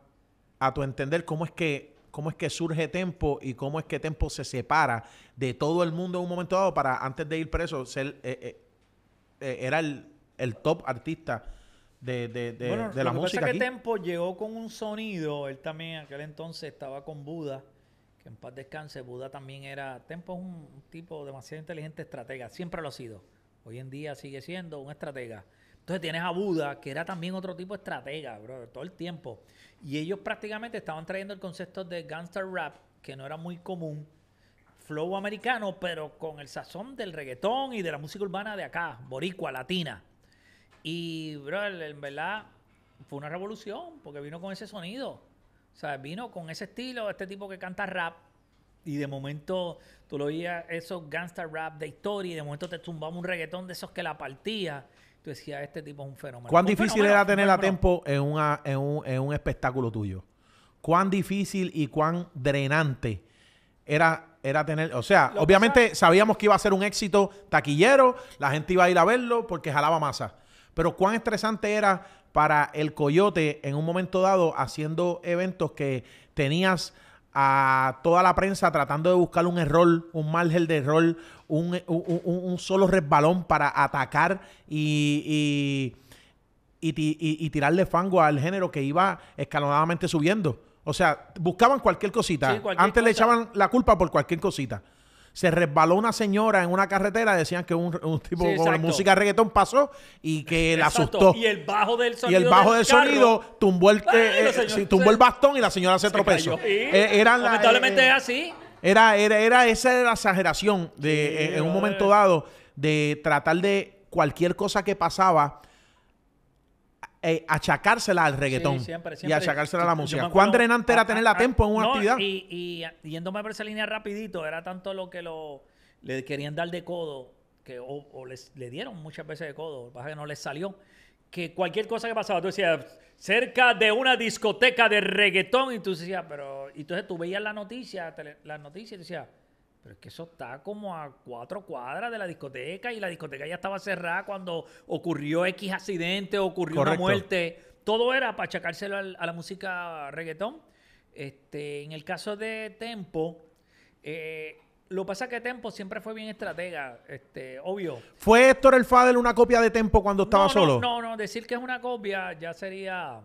tu entender, cómo es que... ¿Cómo es que surge Tempo y cómo es que Tempo se separa de todo el mundo en un momento dado para antes de ir preso ser, eh, eh, era el top artista de, de, de, de la música. Que, pasa que Tempo llegó con un sonido, él también en aquel entonces estaba con Buda, que en paz descanse, Buda también era, Tempo es un tipo demasiado inteligente estratega, siempre lo ha sido, hoy en día sigue siendo un estratega. Entonces tienes a Buda, que era también otro tipo de estratega, bro, todo el tiempo. Y ellos prácticamente estaban trayendo el concepto de gangster rap, que no era muy común, flow americano, pero con el sazón del reggaetón y de la música urbana de acá, boricua, latina. Y, bro, en verdad fue una revolución porque vino con ese sonido. O sea, vino con ese estilo, este tipo que canta rap. Y de momento tú lo oías esos gangster rap de historia y de momento te tumbaba un reggaetón de esos que la partía. Tú decías, este tipo es un fenómeno. ¿Cuán difícil era tener a tiempo en, en, un, espectáculo tuyo? ¿Cuán difícil y cuán drenante era era tener, o sea, obviamente sabíamos que iba a ser un éxito taquillero, la gente iba a ir a verlo porque jalaba masa. Pero cuán estresante era para el coyote en un momento dado haciendo eventos que tenías a toda la prensa tratando de buscar un error, un margen de error, un, solo resbalón para atacar y, y, tirarle fango al género que iba escalonadamente subiendo. O sea, buscaban cualquier cosita. Antes le echaban la culpa por cualquier cosita se resbaló una señora en una carretera, decían que un, tipo con la música reggaetón pasó y que la asustó. Y el bajo del sonido. Y el bajo del, sonido tumbó el, eh, eh, tumbó el bastón y la señora se, tropezó. Eh, lamentablemente así. Era, era, esa la exageración de, en un momento dado de tratar de cualquier cosa que pasaba eh, achacársela al reggaetón y achacársela a la música. ¿Cuán drenante era tener la tempo en una actividad? Y, yéndome por esa línea rapidito, era tanto lo que lo, le querían dar de codo, que, o, le dieron muchas veces de codo, pasa que no les salió, que cualquier cosa que pasaba, tú decías, cerca de una discoteca de reggaetón, y tú decías, pero, y entonces tú veías la noticia, las noticias y decías, pero es que eso está como a cuatro cuadras de la discoteca y la discoteca ya estaba cerrada cuando ocurrió X accidente, ocurrió la muerte. Todo era para achacárselo a la música reggaetón. Este, en el caso de Tempo, eh, lo lo pasa que Tempo siempre fue bien estratega, este, obvio. ¿Fue Héctor el Fadel una copia de Tempo cuando estaba solo? No, no, decir que es una copia ya sería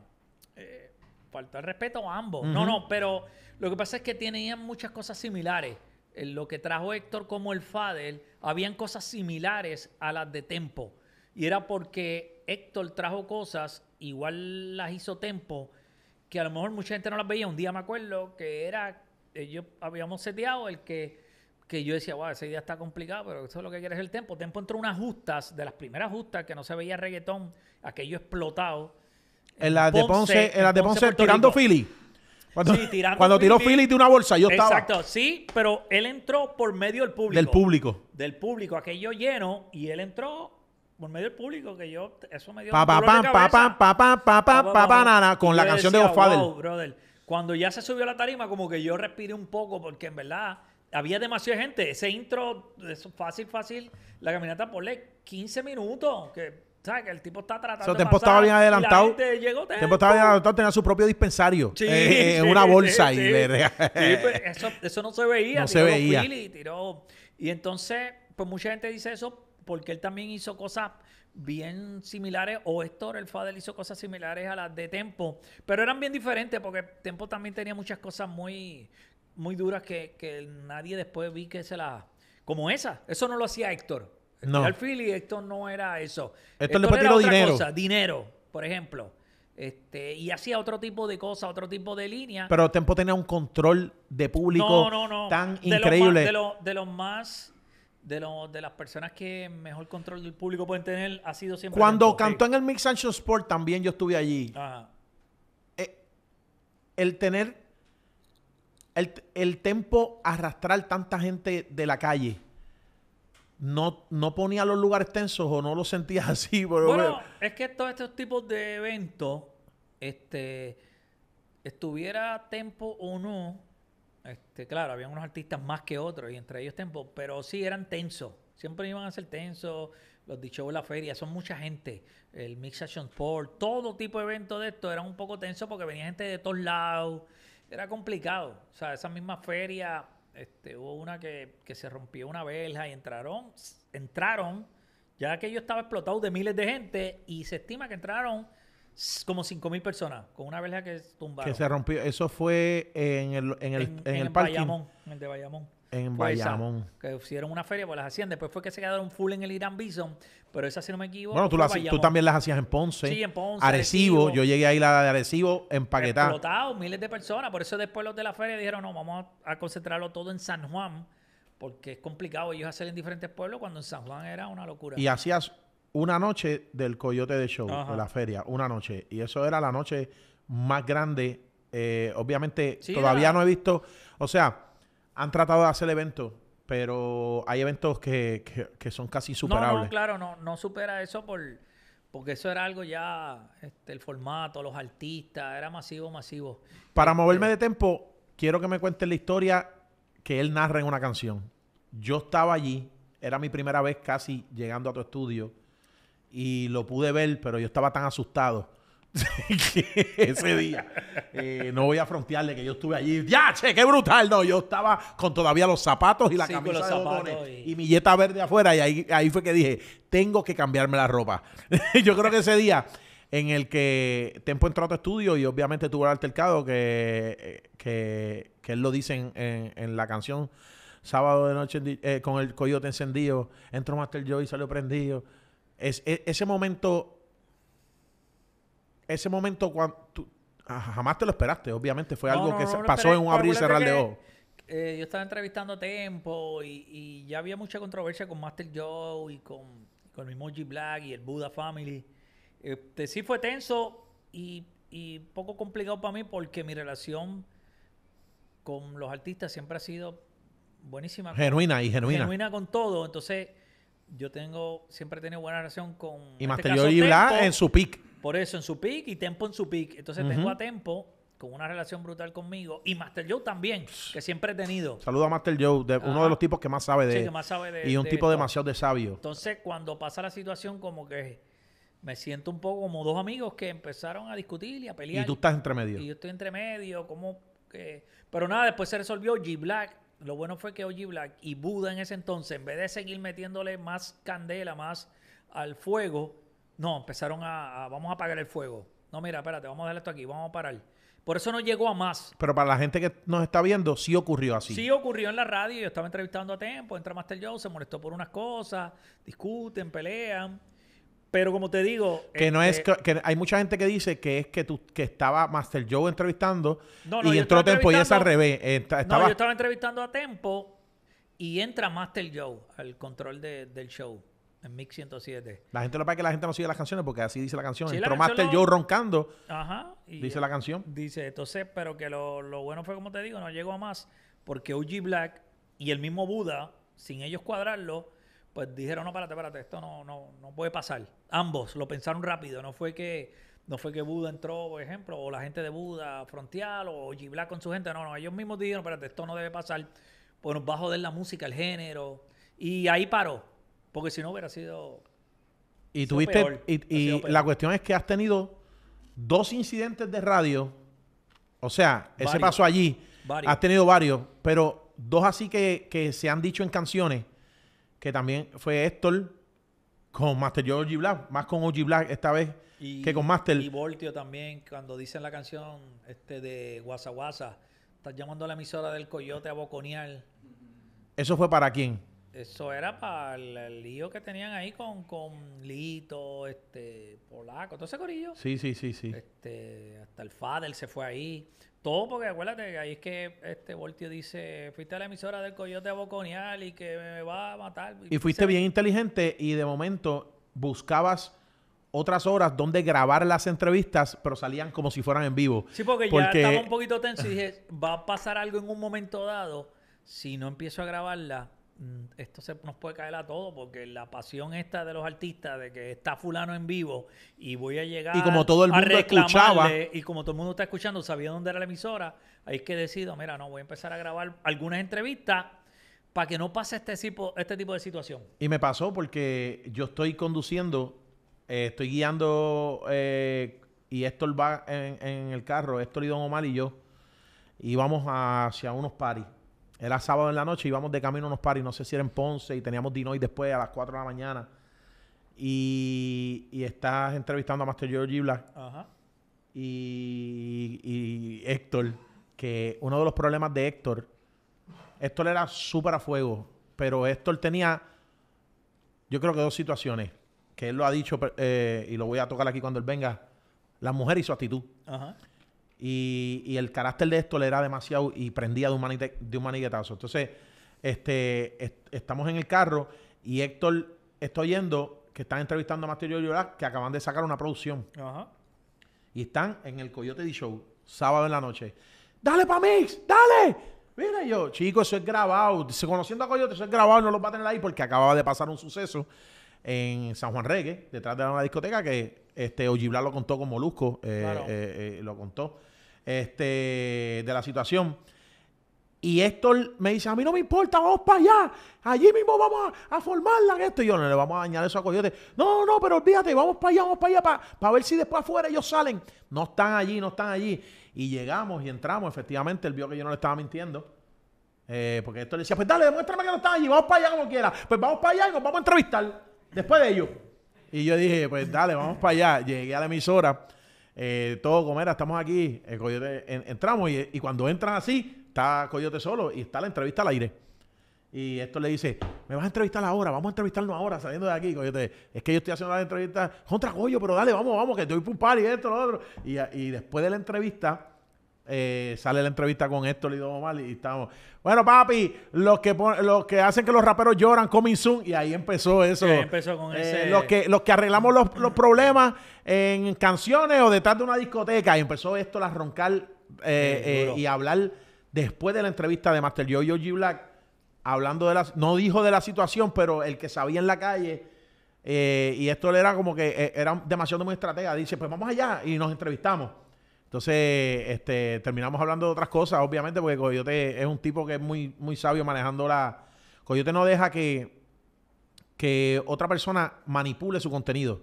eh, falta faltar respeto a ambos. No, no, pero lo que pasa es que tenían muchas cosas similares lo que trajo Héctor como el Fadel, habían cosas similares a las de Tempo. Y era porque Héctor trajo cosas, igual las hizo Tempo, que a lo mejor mucha gente no las veía. Un día me acuerdo que era, yo habíamos seteado el que, yo decía, wow, esa idea está complicado, pero eso es lo que quiere es el Tempo. Tempo entró unas justas, de las primeras justas, que no se veía reggaetón, aquello explotado. En, las de Ponce, en de Ponce tirando Philly. Cuando, tiró Philly de una bolsa, yo estaba. Exacto, sí, pero él entró por medio del público. Del público. Del público, aquello lleno, y él entró por medio del público, que yo, eso me dio pa, papá papá papá papá Papá, nana, con la canción de Godfather. Cuando ya se subió a la tarima, como que yo respiré un poco, porque en verdad había demasiada gente. Ese intro, eso fácil, fácil, la caminata por 15 minutos, que el tipo está tratando. el tiempo estaba bien adelantado. el tiempo estaba bien adelantado, tenía su propio dispensario. Eh, eh, en una bolsa. y pues, eso, no se veía. No se veía. Y entonces, pues mucha gente dice eso porque él también hizo cosas bien similares, o Héctor, el fadel hizo cosas similares a las de Tempo, pero eran bien diferentes porque Tempo también tenía muchas cosas muy, muy duras que, que nadie después vi que se las... Como esa, eso no lo hacía Héctor. No. Al Philly, esto no era eso. Esto, le era otra dinero. Cosa, dinero, por ejemplo. Este, y hacía otro tipo de cosas, otro tipo de línea. Pero Tempo tenía un control de público tan increíble. de, los más de, de, las personas que mejor control del público pueden tener ha sido siempre. Cuando cantó en el Mix Action Sport también yo estuve allí. Eh, el tener el, el, tempo arrastrar tanta gente de la calle no, no ponía los lugares tensos o no los sentías *laughs* así. bueno, es que todos estos tipos de eventos, este, estuviera tempo o no, este, claro, había unos artistas más que otros y entre ellos tempo, pero sí eran tensos. Siempre iban a ser tensos, los de la feria, son mucha gente. El Mix Action Sport, todo tipo de eventos de esto eran un poco tensos porque venía gente de todos lados. Era complicado. O sea, esa misma feria este, hubo una que, se rompió una verja y entraron, entraron, ya que yo estaba explotado de miles de gente y se estima que entraron como mil personas con una verja que tumbaron. Que se rompió. Eso fue en el, en el de Bayamón. En Bayamón. Que hicieron una feria, pues las hacían. Después fue que se quedaron full en el Irán Bison, pero esa, si no me equivoco. Bueno, tú, tú también las hacías en Ponce. Sí, en Ponce. Arecibo. Yo llegué ahí la de Arecibo Paquetá. miles de personas. Por eso después los de la feria dijeron, no, vamos a concentrarlo todo en San Juan, porque es complicado ellos hacer en diferentes pueblos cuando en San Juan era una locura. Y hacías una noche del Coyote de Show, de la feria, una noche. Y eso era la noche más grande. Eh, obviamente, todavía no he visto. O sea han tratado de hacer eventos, pero hay eventos que, son casi superables. No, no, claro, no, supera eso por, porque eso era algo ya, este, el formato, los artistas, era masivo, masivo. Para este, moverme de tempo, quiero que me cuentes la historia que él narra en una canción. Yo estaba allí, era mi primera vez casi llegando a tu estudio y lo pude ver, pero yo estaba tan asustado *laughs* ese día. Eh, no voy a frontearle que yo estuve allí. ¡Ya, che! ¡Qué brutal! No, yo estaba con todavía los zapatos y la camisa y... y... mi yeta verde afuera. Y ahí, ahí fue que dije, tengo que cambiarme la ropa. *laughs* yo creo que ese día en el que Tempo entró a tu estudio y obviamente tuvo el altercado que, eh, que, que él lo dice en, la canción Sábado de noche eh, con el coyote encendido, entró Master Joe y salió prendido. E, ese momento ese momento cuando jamás te lo esperaste, obviamente fue algo que pasó en un abrir y cerrar de ojos. Eh, yo estaba entrevistando a Tempo y, ya había mucha controversia con Master Joe y con, con el g Black y el Buda Family. Este, sí fue tenso y, y poco complicado para mí porque mi relación con los artistas siempre ha sido buenísima. Genuina y genuina. Genuina con todo. Entonces, yo tengo, siempre he tenido buena relación con. Y este Master Joe y Black en su pick. Por eso, en su pick y Tempo en su pick. Entonces tengo a Tempo con una relación brutal conmigo y Master Joe también, que siempre he tenido. Saludo a Master Joe, uno de los tipos que más sabe de, sí, que más sabe de y un tipo demasiado de sabio. Entonces, cuando pasa la situación como que me siento un poco como dos amigos que empezaron a discutir y a pelear. Y tú estás entre medio. Y yo estoy entre medio, como que... Pero nada, después se resolvió G Black. Lo bueno fue que OG Black y Buda en ese entonces, en vez de seguir metiéndole más candela, más al fuego, no, empezaron a, vamos a apagar el fuego. No, mira, espérate, vamos a dejar esto aquí, vamos a parar. Por eso no llegó a más. Pero para la gente que nos está viendo, sí ocurrió así. Sí ocurrió en la radio. Yo estaba entrevistando a Tempo, entra Master Joe, se molestó por unas cosas, discuten, pelean. Pero como te digo... Que no es... Este que, hay mucha gente que dice que es que tú que estaba Master Joe entrevistando y entró Tempo y es al revés. estaba... No, yo estaba entrevistando a Tempo y entra Master Joe al control del show. En Mix 107. La gente lo que que la gente no sigue las canciones porque así dice la canción. El Entró Master Joe roncando. Ajá. dice la canción. Dice, entonces, pero que lo, bueno fue, como te digo, no llegó a más porque OG Black y el mismo Buda, sin ellos cuadrarlo, pues dijeron, no, espérate, espérate. esto no, no, no puede pasar. Ambos lo pensaron rápido, no fue que no fue que Buda entró, por ejemplo, o la gente de Buda frontial, o OG Black con su gente. No, no, ellos mismos dijeron, espérate, esto no debe pasar. Pues nos va a joder la música, el género. Y ahí paró. Porque si no hubiera sido. Y tuviste. y, la cuestión es que has tenido dos incidentes de radio. O sea, ese pasó allí. Has tenido varios, pero dos así que, que, se han dicho en canciones, que también fue Héctor con Master. Yo OG Black, más con OG Black esta vez que con Master. Y Voltio también, cuando dicen la canción este de Guasa Guasa, estás llamando a la emisora del Coyote a boconear. ¿Eso fue para quién? Eso era para el, lío que tenían ahí con, con Lito, este, Polaco, todo ese corillo. Sí, sí, sí, sí. Este, hasta el Fadel se fue ahí. Todo porque acuérdate que ahí es que este Voltio dice, fuiste a la emisora del Coyote Boconial y que me, va a matar. Y, fuiste bien inteligente y de momento buscabas otras horas donde grabar las entrevistas, pero salían como si fueran en vivo. Sí, porque, porque... ya estaba un poquito tenso y dije, *laughs* va a pasar algo en un momento dado si no empiezo a grabarla Mm, esto se nos puede caer a todo porque la pasión esta de los artistas de que está fulano en vivo y voy a llegar y como todo el mundo escuchaba y como todo el mundo está escuchando sabía dónde era la emisora ahí es que decido mira no voy a empezar a grabar algunas entrevistas para que no pase este tipo este tipo de situación y me pasó porque yo estoy conduciendo eh, estoy guiando eh, y Héctor va en, el carro Héctor y Don Omar y yo y vamos hacia unos paris era sábado en la noche, íbamos de camino a unos paris, no sé si era en Ponce, y teníamos y después a las 4 de la mañana. Y, estás entrevistando a Master George Black Y, Héctor, que uno de los problemas de Héctor, Héctor era súper a fuego, pero Héctor tenía, yo creo que dos situaciones, que él lo ha dicho, eh, y lo voy a tocar aquí cuando él venga, la mujer y su actitud. Ajá. Y, el carácter de esto le era demasiado y prendía de un, de maniguetazo. Entonces, este, estamos en el carro y Héctor está oyendo que están entrevistando a Master Llorar, que acaban de sacar una producción. Y están en el Coyote D Show, sábado en la noche. ¡Dale para Mix! ¡Dale! Mira yo, chicos, eso es grabado. Conociendo a Coyote, eso es grabado, no lo va a tener ahí porque acababa de pasar un suceso en San Juan Regue, detrás de una discoteca que este, Ojibla lo contó con Molusco, eh, eh, eh, lo contó, este, de la situación. Y Héctor me dice, a mí no me importa, vamos para allá. Allí mismo vamos a, formarla en esto. Y yo, le vamos a dañar eso a Coyote. No, no, pero olvídate, vamos para allá, vamos para allá, para, ver si después afuera ellos salen. No están allí, no están allí. Y llegamos y entramos. Efectivamente, él vio que yo no le estaba mintiendo. porque Héctor le decía, pues dale, demuéstrame que no están allí, vamos para allá como quiera. Pues vamos para allá y nos vamos a entrevistar después de ellos. Y yo dije, pues dale, vamos para allá. Llegué a la emisora, eh, todo comera, estamos aquí. El eh, coyote, entramos y, cuando entran así, está Coyote solo y está la entrevista al aire. Y esto le dice, me vas a entrevistar ahora, vamos a entrevistarnos ahora saliendo de aquí. Coyote, es que yo estoy haciendo la entrevista contra Coyo, pero dale, vamos, vamos, que estoy pumpar un esto, lo otro. y después de la entrevista, eh, sale la entrevista con esto Le Don mal y estamos, bueno papi, los que, que hacen que los raperos lloran, coming soon, y ahí empezó eso. empezó con eh, los, que, los que arreglamos los, problemas en canciones o detrás de una discoteca, y empezó esto a roncar eh, y hablar después de la entrevista de Master Yo y G. Black, hablando de las no dijo de la situación, pero el que sabía en la calle... y esto era como que era demasiado muy estratega. Dice, pues vamos allá y nos entrevistamos. Entonces, este, terminamos hablando de otras cosas, obviamente, porque Coyote es un tipo que es muy, muy sabio manejando la. Coyote no deja que, que otra persona manipule su contenido.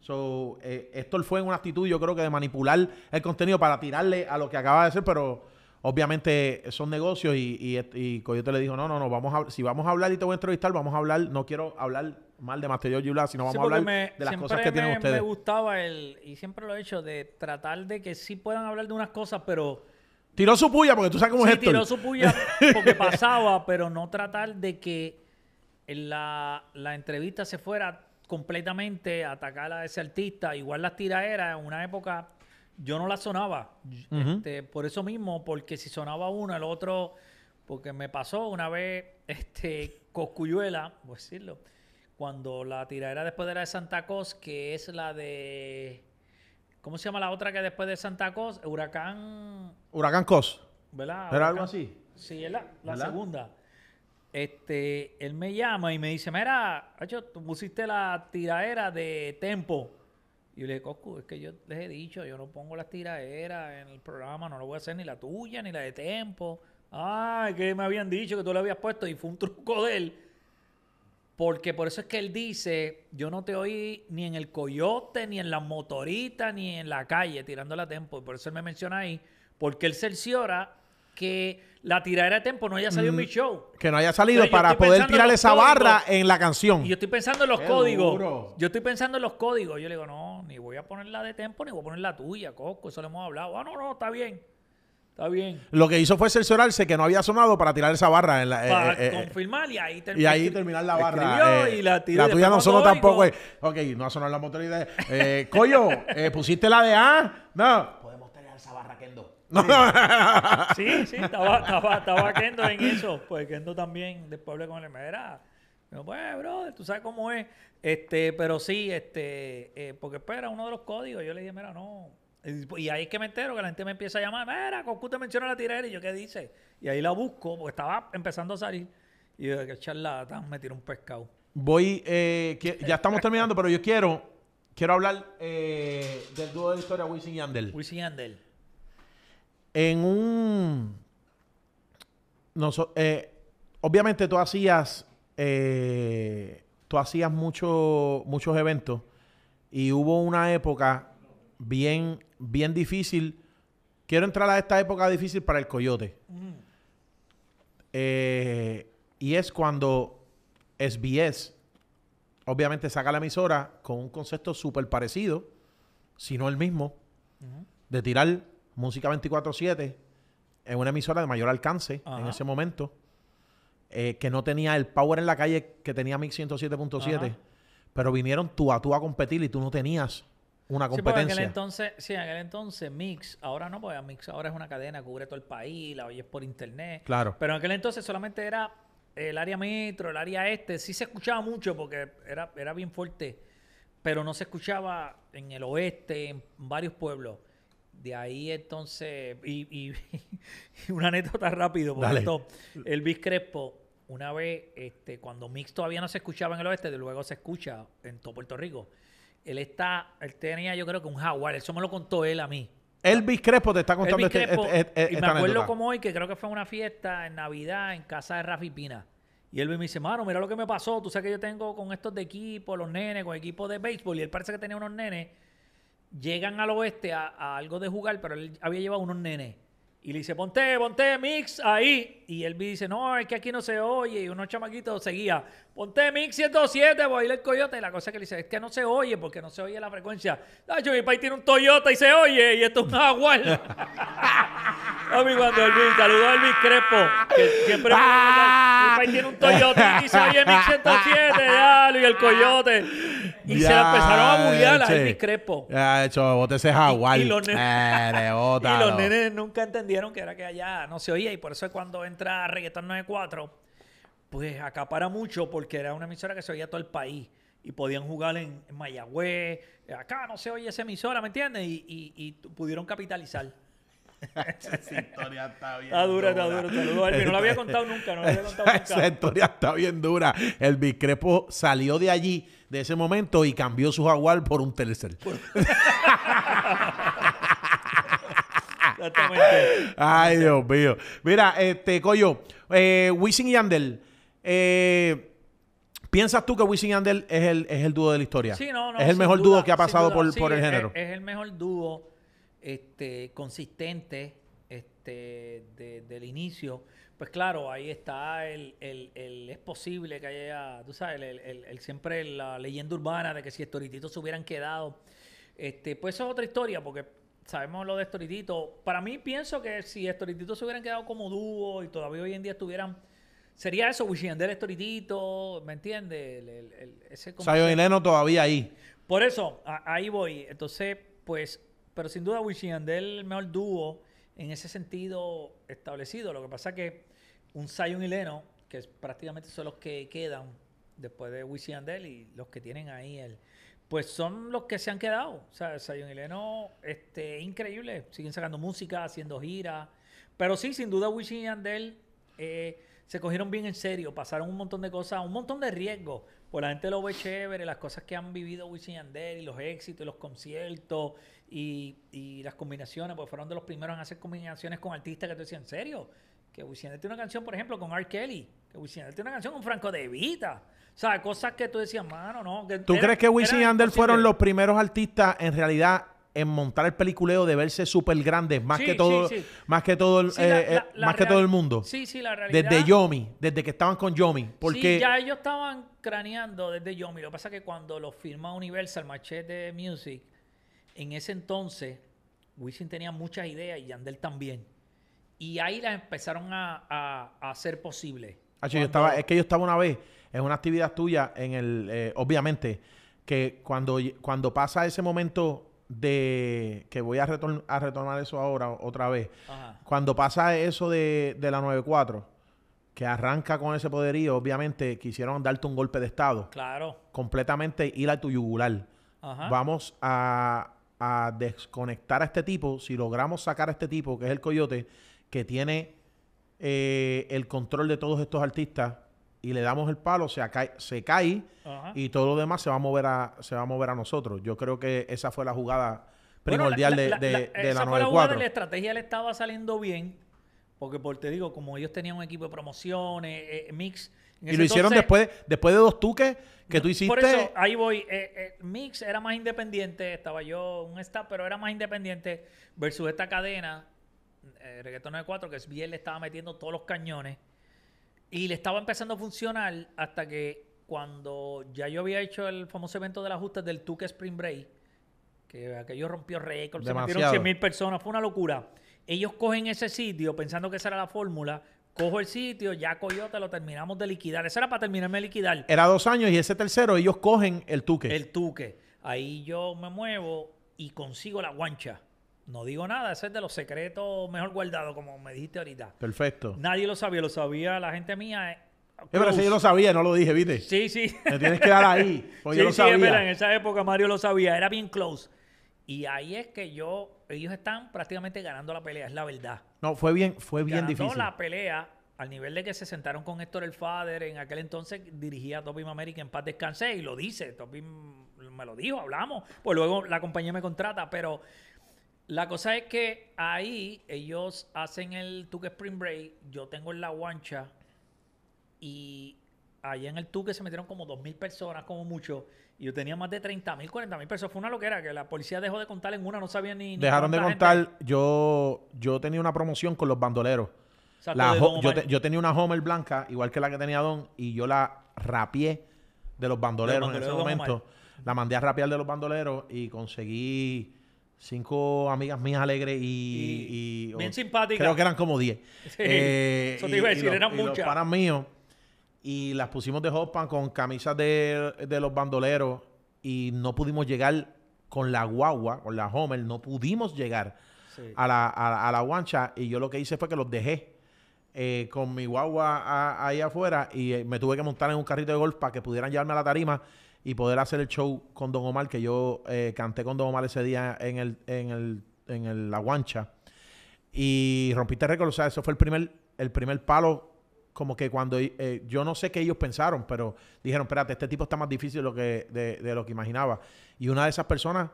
So, esto eh, fue en una actitud, yo creo que de manipular el contenido para tirarle a lo que acaba de hacer, pero obviamente son negocios y, Coyote le dijo, no, no, no, vamos a, si vamos a hablar y te voy a entrevistar, vamos a hablar, no quiero hablar mal de Master Yogi si no vamos a hablar de las cosas que me, tienen ustedes. Me gustaba el, y siempre lo he hecho, de tratar de que sí puedan hablar de unas cosas, pero... Tiró su puya, porque tú sabes cómo es esto. tiró su puya *laughs* porque pasaba, pero no tratar de que la, la entrevista se fuera completamente a atacar a ese artista. Igual las tiraderas en una época yo no las sonaba. Este, por eso mismo, porque si sonaba uno, el otro... Porque me pasó una vez, este, Coscuyuela, voy a decirlo, cuando la tiradera después de la de Santa Cos, que es la de... ¿Cómo se llama la otra que después de Santa Cos? Huracán... Huracán Cos. ¿Verdad? ¿Era algo así? Sí, es la, segunda. Este, él me llama y me dice, mira, hecho, tú pusiste la tiradera de Tempo. Y yo le dije, Coscu, es que yo les he dicho, yo no pongo las tiraderas en el programa, no lo voy a hacer ni la tuya ni la de Tempo. Ay, que me habían dicho que tú le habías puesto y fue un truco de él porque por eso es que él dice, yo no te oí ni en el coyote, ni en la motorita, ni en la calle tirando la tempo. Por eso él me menciona ahí, porque él cerciora que la tiradera de tempo no haya salido en mi mm, show. Que no haya salido para poder tirar esa barra en la canción. Y yo estoy pensando en los códigos. Yo estoy pensando en los códigos. Yo le digo, no, ni voy a poner la de tempo, ni voy a poner la tuya, Coco. Eso le hemos hablado. Ah, no, no, está bien. Está bien. Lo que hizo fue censurarse que no había sonado para tirar esa barra. En la, eh, para eh, eh, confirmar y ahí, y ahí terminar la barra. y la, tuya no sonó tampoco. okay Ok, no ha sonado la motoridad. Coyo, ¿pusiste la de A? No. Podemos tirar esa barra, Kendo. Sí, sí, estaba, estaba, Kendo en eso. Pues Kendo también, después hablé con él. Mira, no, pues, brother, tú sabes cómo es. Este, pero sí, este, porque espera pues uno de los códigos. Yo le dije, mira, no, pues, y ahí es que me entero que la gente me empieza a llamar, mira, Coscu te menciona la tirera y yo qué dice. Y ahí la busco porque estaba empezando a salir. Y yo, que charla me tiró un pescado. Voy, eh, ya estamos terminando, pero yo quiero, quiero hablar eh, del dúo de historia Wisin y Andel. Wisin y En un... No, eh, obviamente tú hacías, tú hacías muchos muchos eventos y hubo una época bien bien difícil. Quiero entrar a esta época difícil para el coyote. Eh, y es cuando SBS obviamente saca la emisora con un concepto súper parecido, si no el mismo, de tirar música 24-7 en una emisora de mayor alcance en ese momento, eh, que no tenía el power en la calle que tenía Mix 107.7, pero vinieron tú a tú a competir y tú no tenías una competencia. Sí, en aquel entonces, sí, en aquel entonces Mix, ahora no, porque Mix ahora es una cadena, cubre todo el país, la oyes por internet. Claro. Pero en aquel entonces solamente era el área metro, el área este, sí se escuchaba mucho porque era, era bien fuerte, pero no se escuchaba en el oeste, en varios pueblos. De ahí entonces, y, y, *laughs* una anécdota rápido, por esto, Vic Crespo, una vez, este, cuando Mix todavía no se escuchaba en el oeste, de luego se escucha en todo Puerto Rico. Él está, él tenía yo creo que un jaguar, eso me lo contó él a mí. Elvis Crespo te está contando este- este- este- Y me acuerdo como hoy que creo que fue una fiesta en Navidad en casa de Rafi Pina. Y él me dice, mano, mira lo que me pasó. Tú sabes que yo tengo con estos de equipo, los nenes, con equipos de béisbol. Y él parece que tenía unos nenes. Llegan al oeste a, algo de jugar, pero él había llevado unos nenes. Y le dice, ponte, ponte, mix ahí. Y él dice, no, es que aquí no se oye. Y unos chamaquitos seguía, Ponte Mix 107, voy a ir el coyote. Y La cosa que le dice es que no se oye porque no se oye la frecuencia. yo mi país tiene un Toyota y se oye y esto es un jaguar. Mami, *laughs* cuando Elvis, saludos a Elvis Crespo, que siempre mi país tiene un Toyota y se oye Mix 107, dale, y el coyote. Y se la empezaron a bullear a Elvis Crespo. De hecho, bote ese jaguar. Y, los, nenes, y los *laughs* nenes nunca entendieron que era que allá no se oía y por eso es cuando entra Reggaeton 94 pues acá para mucho porque era una emisora que se oía todo el país y podían jugar en, Mayagüez, eh, acá no se oye esa emisora, ¿me entiendes? Y, pudieron capitalizar. esa historia está *laughs* bien. Está dura, está dura. No la había contado nunca, no había contado nunca. Esa historia está bien dura. El Bicrepo salió de allí, de ese momento, y cambió su jaguar por un telcel *laughs* Exactamente. Ay, Dios mío. Mira, este, Coyo, eh, Wisin y Yandel eh, ¿Piensas tú que Wisin y es el, dúo de la historia? Sí, no, no. Es el mejor dúo que ha pasado por, por, el género. Es, el mejor dúo este, consistente este, del inicio. Pues claro, ahí está el, es posible que haya, tú sabes, el, siempre la leyenda urbana de que si Estoritito se hubieran quedado. Este, pues eso es otra historia, porque sabemos lo de Estoritito Para mí pienso que si Estoritito se hubieran quedado como dúo y todavía hoy en día estuvieran Sería eso, Wishyandel Andel estoritito, ¿me entiendes? El, el, y todavía ahí. Por eso, ahí voy. Entonces, pues, pero sin duda Wishyandel es el mejor dúo en ese sentido establecido. Lo que pasa que un Sayon y Leno, que prácticamente son los que quedan después de Andel y los que tienen ahí el pues son los que se han quedado. O sea, Sayon y Leno, este, increíble. Siguen sacando música, haciendo giras. Pero sí, sin duda, Wishing Andel eh, se cogieron bien en serio, pasaron un montón de cosas, un montón de riesgos. Pues la gente lo ve chévere, las cosas que han vivido Wisin y y los éxitos y los conciertos y, las combinaciones, pues fueron de los primeros en hacer combinaciones con artistas que tú decían, ¿en serio? Que Wisin tiene una canción, por ejemplo, con R. Kelly, que Wisin tiene una canción con Franco De Vita. O sea, cosas que tú decías, mano, no. Que ¿Tú crees que Wisin y fueron los primeros artistas en realidad en montar el peliculeo de verse súper grande más, que todo, más que todo, el, eh, eh, más que todo el mundo. Sí, sí, la realidad. Desde Yomi, desde que estaban con Yomi. Porque... Sí, ya ellos estaban craneando desde Yomi. Lo que pasa es que cuando lo firma Universal Machete Music, en ese entonces, Wisin tenía muchas ideas y Yandel también. Y ahí las empezaron a, hacer posible. Ah, estaba, es que yo estaba una vez en una actividad tuya, en el, eh, obviamente, que cuando, cuando pasa ese momento de que voy a, retornar a retomar eso ahora otra vez. Cuando pasa eso de, la la 94, que arranca con ese poderío, obviamente quisieron darte un golpe de estado. Claro. Completamente ir a tu yugular. Vamos a, desconectar a este tipo. Si logramos sacar a este tipo, que es el coyote, que tiene eh, el control de todos estos artistas y le damos el palo, se, cae, se cae y todo lo demás se va a mover a, se va a mover a nosotros. Yo creo que esa fue la jugada primordial de, la, de, la, la la, estrategia le estaba saliendo bien, porque por te digo, como ellos tenían un equipo de promociones, eh, eh, mix. Y lo hicieron después, después de dos tuques que tú hiciste. Por eso, ahí voy. Eh, mix era más independiente, estaba yo un staff, pero era más independiente versus esta cadena, Reggaeton 4 que es bien le estaba metiendo todos los cañones. Y le estaba empezando a funcionar hasta que cuando ya yo había hecho el famoso evento de la ajuste del Tuque Spring Break, que aquello rompió récord, se metieron 100 mil personas, fue una locura. Ellos cogen ese sitio pensando que esa era la fórmula, cojo el sitio, ya Coyote lo terminamos de liquidar. Esa era para terminarme de liquidar. Era dos años y ese tercero ellos cogen el tuque. El tuque. Ahí yo me muevo y consigo la guancha. No digo nada, ese es de los secretos mejor guardados, como me dijiste ahorita. Perfecto. Nadie lo sabía, lo sabía la gente mía. Eh, eh, pero si yo lo sabía, no lo dije, ¿viste? Sí, sí. Me tienes que dar ahí. *laughs* Pues sí, sí, Espera, en esa época Mario lo sabía, era bien close. Y ahí es que yo, ellos están prácticamente ganando la pelea, es la verdad. No, fue bien, fue bien ganando difícil. la pelea al nivel de que se sentaron con Héctor el Fader, en aquel entonces dirigía Topim America en paz descansé, y lo dice, Topim me lo dijo, hablamos, pues luego la compañía me contrata, pero la cosa es que ahí ellos hacen el Tuque Spring Break, yo tengo en la guancha y allá en el Tuque se metieron como 2.000 personas, como mucho, y yo tenía más de 30.000, 40.000 personas. Fue una loquera que la policía dejó de contar en una, no sabía ni... Dejaron de contar, yo yo tenía una promoción con los bandoleros. yo, tenía una Homer blanca, igual que la que tenía Don, y yo la rapié de los bandoleros, de los bandoleros en ese momento. La mandé a rapear de los bandoleros y conseguí cinco amigas mías alegres y, bien simpáticas. Creo que eran como diez. *laughs* Eh, Eso te iba a decir, eran muchas. para Y las pusimos de hotpan con camisas de, los bandoleros y no pudimos llegar con la guagua, con la Homer, no pudimos llegar a, la, a, guancha. Y yo lo que hice fue que los dejé. Eh, con mi guagua ahí afuera y eh, me tuve que montar en un carrito de golf para que pudieran llevarme a la tarima y poder hacer el show con Don Omar, que yo eh, canté con Don Omar ese día en el, en el, en La Guancha. Y rompiste récord, o sea, eso fue el primer, el primer palo, como que cuando eh, yo no sé qué ellos pensaron, pero dijeron, espérate, este tipo está más difícil de lo que, de, lo que imaginaba. Y una de esas personas,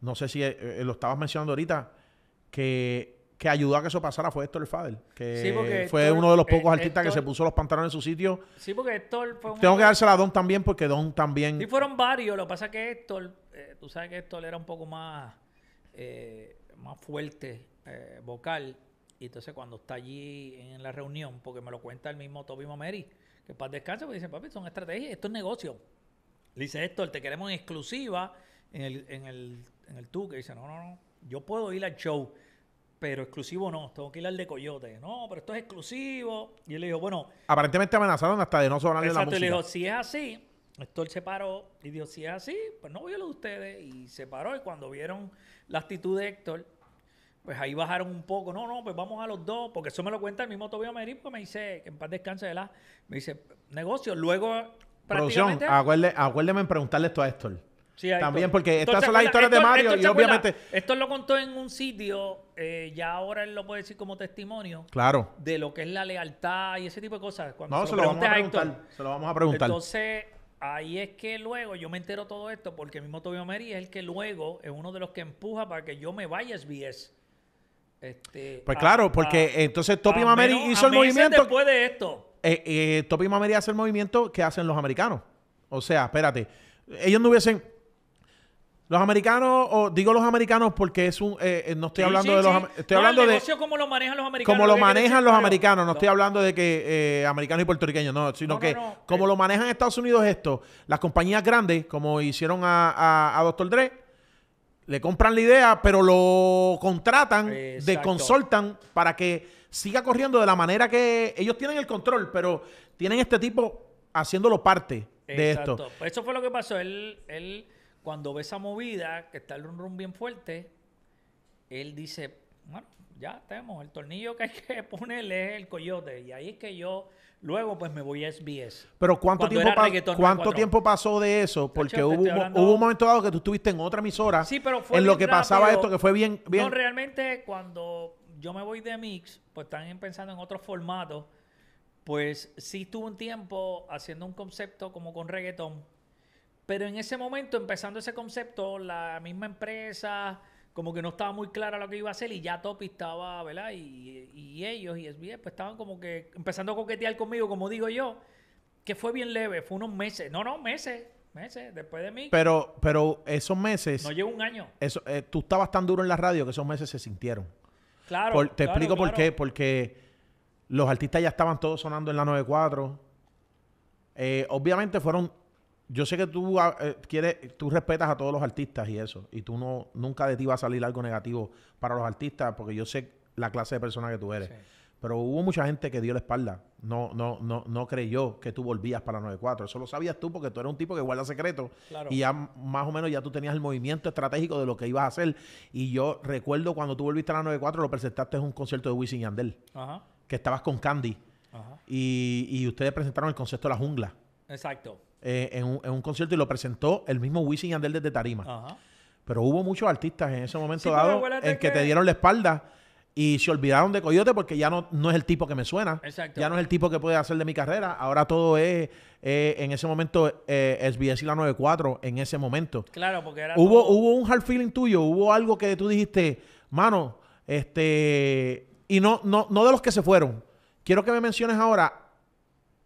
no sé si eh, lo estabas mencionando ahorita, que que ayudó a que eso pasara fue Héctor Fadel que fue uno de los pocos e- artistas que se puso los pantalones en su sitio. Sí, porque Héctor fue un... Tengo que dársela a Don también, porque Don también... y fueron varios, lo que pasa es que Héctor, eh, tú sabes que Héctor era un poco más, eh, más fuerte eh, vocal, y entonces cuando está allí en la reunión, porque me lo cuenta el mismo Toby Mameri, que para descanso, me pues dice, papi, son estrategias, esto es negocio. Le dice Héctor, te queremos en exclusiva en el, en el, tú, que dice, no, no, no, yo puedo ir al show pero exclusivo no, tengo que ir al de Coyote. No, pero esto es exclusivo. Y él le dijo, bueno. Aparentemente amenazaron hasta de no sonar la música. Y le dijo, si es así, Héctor se paró y dijo, si es así, pues no voy a lo de ustedes. Y se paró y cuando vieron la actitud de Héctor, pues ahí bajaron un poco. No, no, pues vamos a los dos, porque eso me lo cuenta el mismo Tobio Merín, pues me dice, en paz descanse de la, me dice, negocio. Luego, Producción, acuérdeme en preguntarle esto a Héctor. También, porque estas son las historias de Mario y obviamente. Esto lo contó en un sitio, eh, ya ahora él lo puede decir como testimonio. Claro. De lo que es la lealtad y ese tipo de cosas. no, se, lo, vamos a preguntar. se lo vamos a preguntar. Entonces, ahí es que luego yo me entero todo esto porque el mismo Topi Meri es el que luego es uno de los que empuja para que yo me vaya a SBS. Este, pues claro, porque entonces Topi Mameri hizo el movimiento. Después de esto. Eh, eh, Topi Mameri hace el movimiento que hacen los americanos. O sea, espérate. Ellos no hubiesen los americanos, o digo los americanos porque es un, eh, eh, no estoy hablando de los, estoy hablando de como lo manejan los americanos, como lo, manejan los americanos, no, estoy hablando de que eh, americanos y puertorriqueños, no, sino que como lo manejan Estados Unidos esto, las compañías grandes, como hicieron a, a, a Dr. Dre, le compran la idea, pero lo contratan, de consultan para que siga corriendo de la manera que ellos tienen el control, pero tienen este tipo haciéndolo parte de esto. Pues eso fue lo que pasó, él cuando ve esa movida, que está el run rum bien fuerte, él dice, bueno, ya tenemos el tornillo que hay que *laughs* ponerle el coyote. Y ahí es que yo luego pues me voy a SBS. Pero ¿cuánto, tiempo, ¿cuánto tiempo pasó de eso? Porque hubo, un momento dado que tú estuviste en otra emisora. Sí, pero fue En lo que pasaba esto, que fue bien, bien... No, realmente cuando yo me voy de Mix, pues están pensando en otro formato. Pues sí estuve un tiempo haciendo un concepto como con reggaetón pero en ese momento, empezando ese concepto, la misma empresa como que no estaba muy clara lo que iba a hacer y ya Topi estaba, ¿verdad? Y, ellos y bien, pues estaban como que empezando a coquetear conmigo, como digo yo, que fue bien leve, fue unos meses, no, no, meses, meses después de mí. Pero, pero esos meses... No llevo un año. Eso, eh, tú estabas tan duro en la radio que esos meses se sintieron. Claro. te explico por qué, porque los artistas ya estaban todos sonando en la 94. Eh, obviamente fueron yo sé que tú ah, eh, quieres, tú respetas a todos los artistas y eso, y tú no, nunca de ti va a salir algo negativo para los artistas, porque yo sé la clase de persona que tú eres. Pero hubo mucha gente que dio la espalda. No, no, no, no creyó que tú volvías para 94. Eso lo sabías tú porque tú eres un tipo que guarda secretos. Y ya más o menos ya tú tenías el movimiento estratégico de lo que ibas a hacer. Y yo recuerdo cuando tú volviste a la 94, lo presentaste en un concierto de Wisin Yandel. Ajá. Que estabas con Candy. Ajá. Y, y ustedes presentaron el concepto de la jungla. Exacto. Eh, en, un, concierto y lo presentó el mismo Wisin Yandel desde Tarima. Pero hubo muchos artistas en ese momento dado en que, te dieron la espalda y se olvidaron de Coyote porque ya no, no es el tipo que me suena. Ya no es el tipo que puede hacer de mi carrera. Ahora todo es, eh, en ese momento, eh, SBS y la 94, en ese momento. Claro, porque era Hubo, hubo un hard feeling tuyo, hubo algo que tú dijiste, mano, este... Y no, no, no de los que se fueron. Quiero que me menciones ahora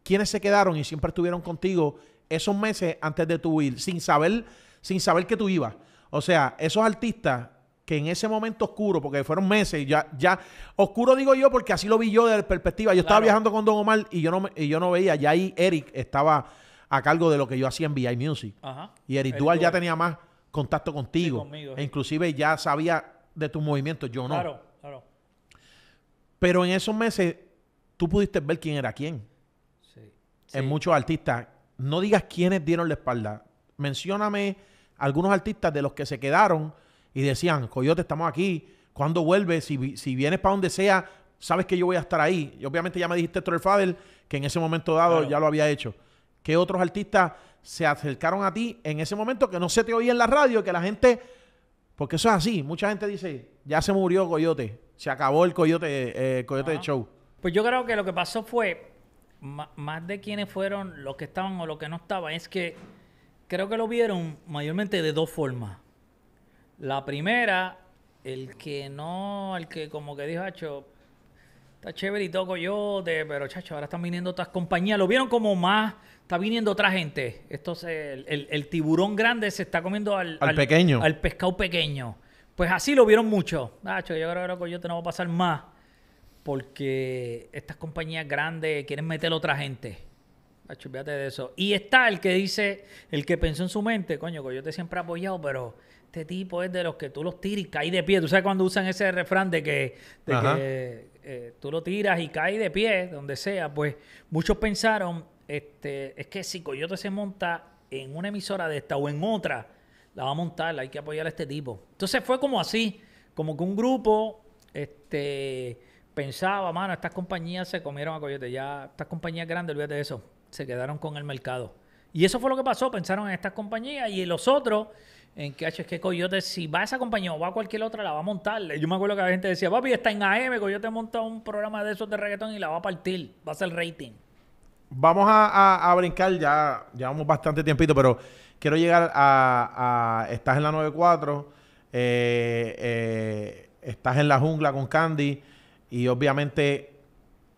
quiénes se quedaron y siempre estuvieron contigo esos meses antes de tu ir, sin saber, sin saber que tú ibas. O sea, esos artistas que en ese momento oscuro, porque fueron meses, ya, ya, oscuro digo yo porque así lo vi yo desde perspectiva. Yo estaba viajando con Don Omar y yo no, yo no veía, ya ahí Eric estaba a cargo de lo que yo hacía en VI Music. Ajá. Y Eric, Dual, ya tenía más contacto contigo. E inclusive ya sabía de tus movimientos, yo no. Claro, claro. Pero en esos meses tú pudiste ver quién era quién. Sí. En muchos artistas no digas quiénes dieron la espalda. Mencióname algunos artistas de los que se quedaron y decían, Coyote, estamos aquí. Cuando vuelves? Si, si vienes para donde sea, sabes que yo voy a estar ahí. Y obviamente ya me dijiste Troy Fadel, que en ese momento dado ya lo había hecho. ¿Qué otros artistas se acercaron a ti en ese momento que no se te oía en la radio, que la gente... Porque eso es así. Mucha gente dice, ya se murió Coyote. Se acabó el Coyote, eh, Coyote de Show. Pues yo creo que lo que pasó fue más de quiénes fueron los que estaban o los que no estaban, es que creo que lo vieron mayormente de dos formas. La primera, el que no, el que como que dijo, Hacho, está chévere y toco yo, pero chacho, ahora están viniendo otras compañías. Lo vieron como más, está viniendo otra gente. Esto es el, tiburón grande se está comiendo al, pequeño. Al pescado pequeño. Pues así lo vieron mucho. yo creo, que yo te no va a pasar más porque estas compañías grandes quieren meter a otra gente. Achúpiate de eso. Y está el que dice, el que pensó en su mente, coño, Coyote yo te siempre ha apoyado, pero este tipo es de los que tú los tiras y cae de pie. Tú sabes cuando usan ese refrán de que, eh, tú lo tiras y cae de pie, donde sea. Pues muchos pensaron, este, es que si Coyote se monta en una emisora de esta o en otra, la va a montar, hay que apoyar a este tipo. Entonces fue como así, como que un grupo, este pensaba, mano, estas compañías se comieron a coyote, ya estas compañías grandes, olvídate de eso, se quedaron con el mercado. Y eso fue lo que pasó, pensaron en estas compañías y los otros, en que ah, es que Coyote, si va a esa compañía o va a cualquier otra, la va a montar. Yo me acuerdo que la gente decía, papi, está en AM, Coyote monta un programa de esos de reggaetón y la va a partir, va a ser rating. Vamos a, brincar, ya llevamos bastante tiempito, pero quiero llegar a, estás en la 94, eh, eh, estás en la jungla con Candy. Y obviamente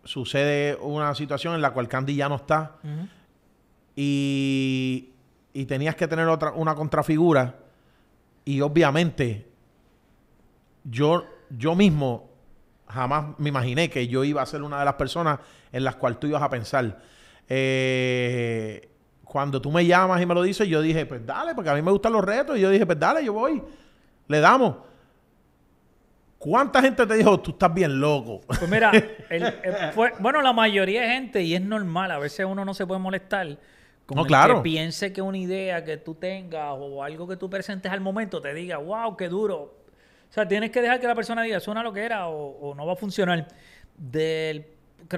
sucede una situación en la cual Candy ya no está. y, tenías que tener otra, una contrafigura. Y obviamente, yo, yo mismo jamás me imaginé que yo iba a ser una de las personas en las cuales tú ibas a pensar. Eh, cuando tú me llamas y me lo dices, yo dije, pues dale, porque a mí me gustan los retos. Y yo dije, pues dale, yo voy. Le damos. ¿Cuánta gente te dijo, tú estás bien loco? Pues mira, *laughs* bueno, la mayoría de gente, y es normal, a veces uno no se puede molestar. como claro. que piense que una idea que tú tengas o algo que tú presentes al momento te diga, wow, qué duro. O sea, tienes que dejar que la persona diga, suena lo que era o, no va a funcionar. creo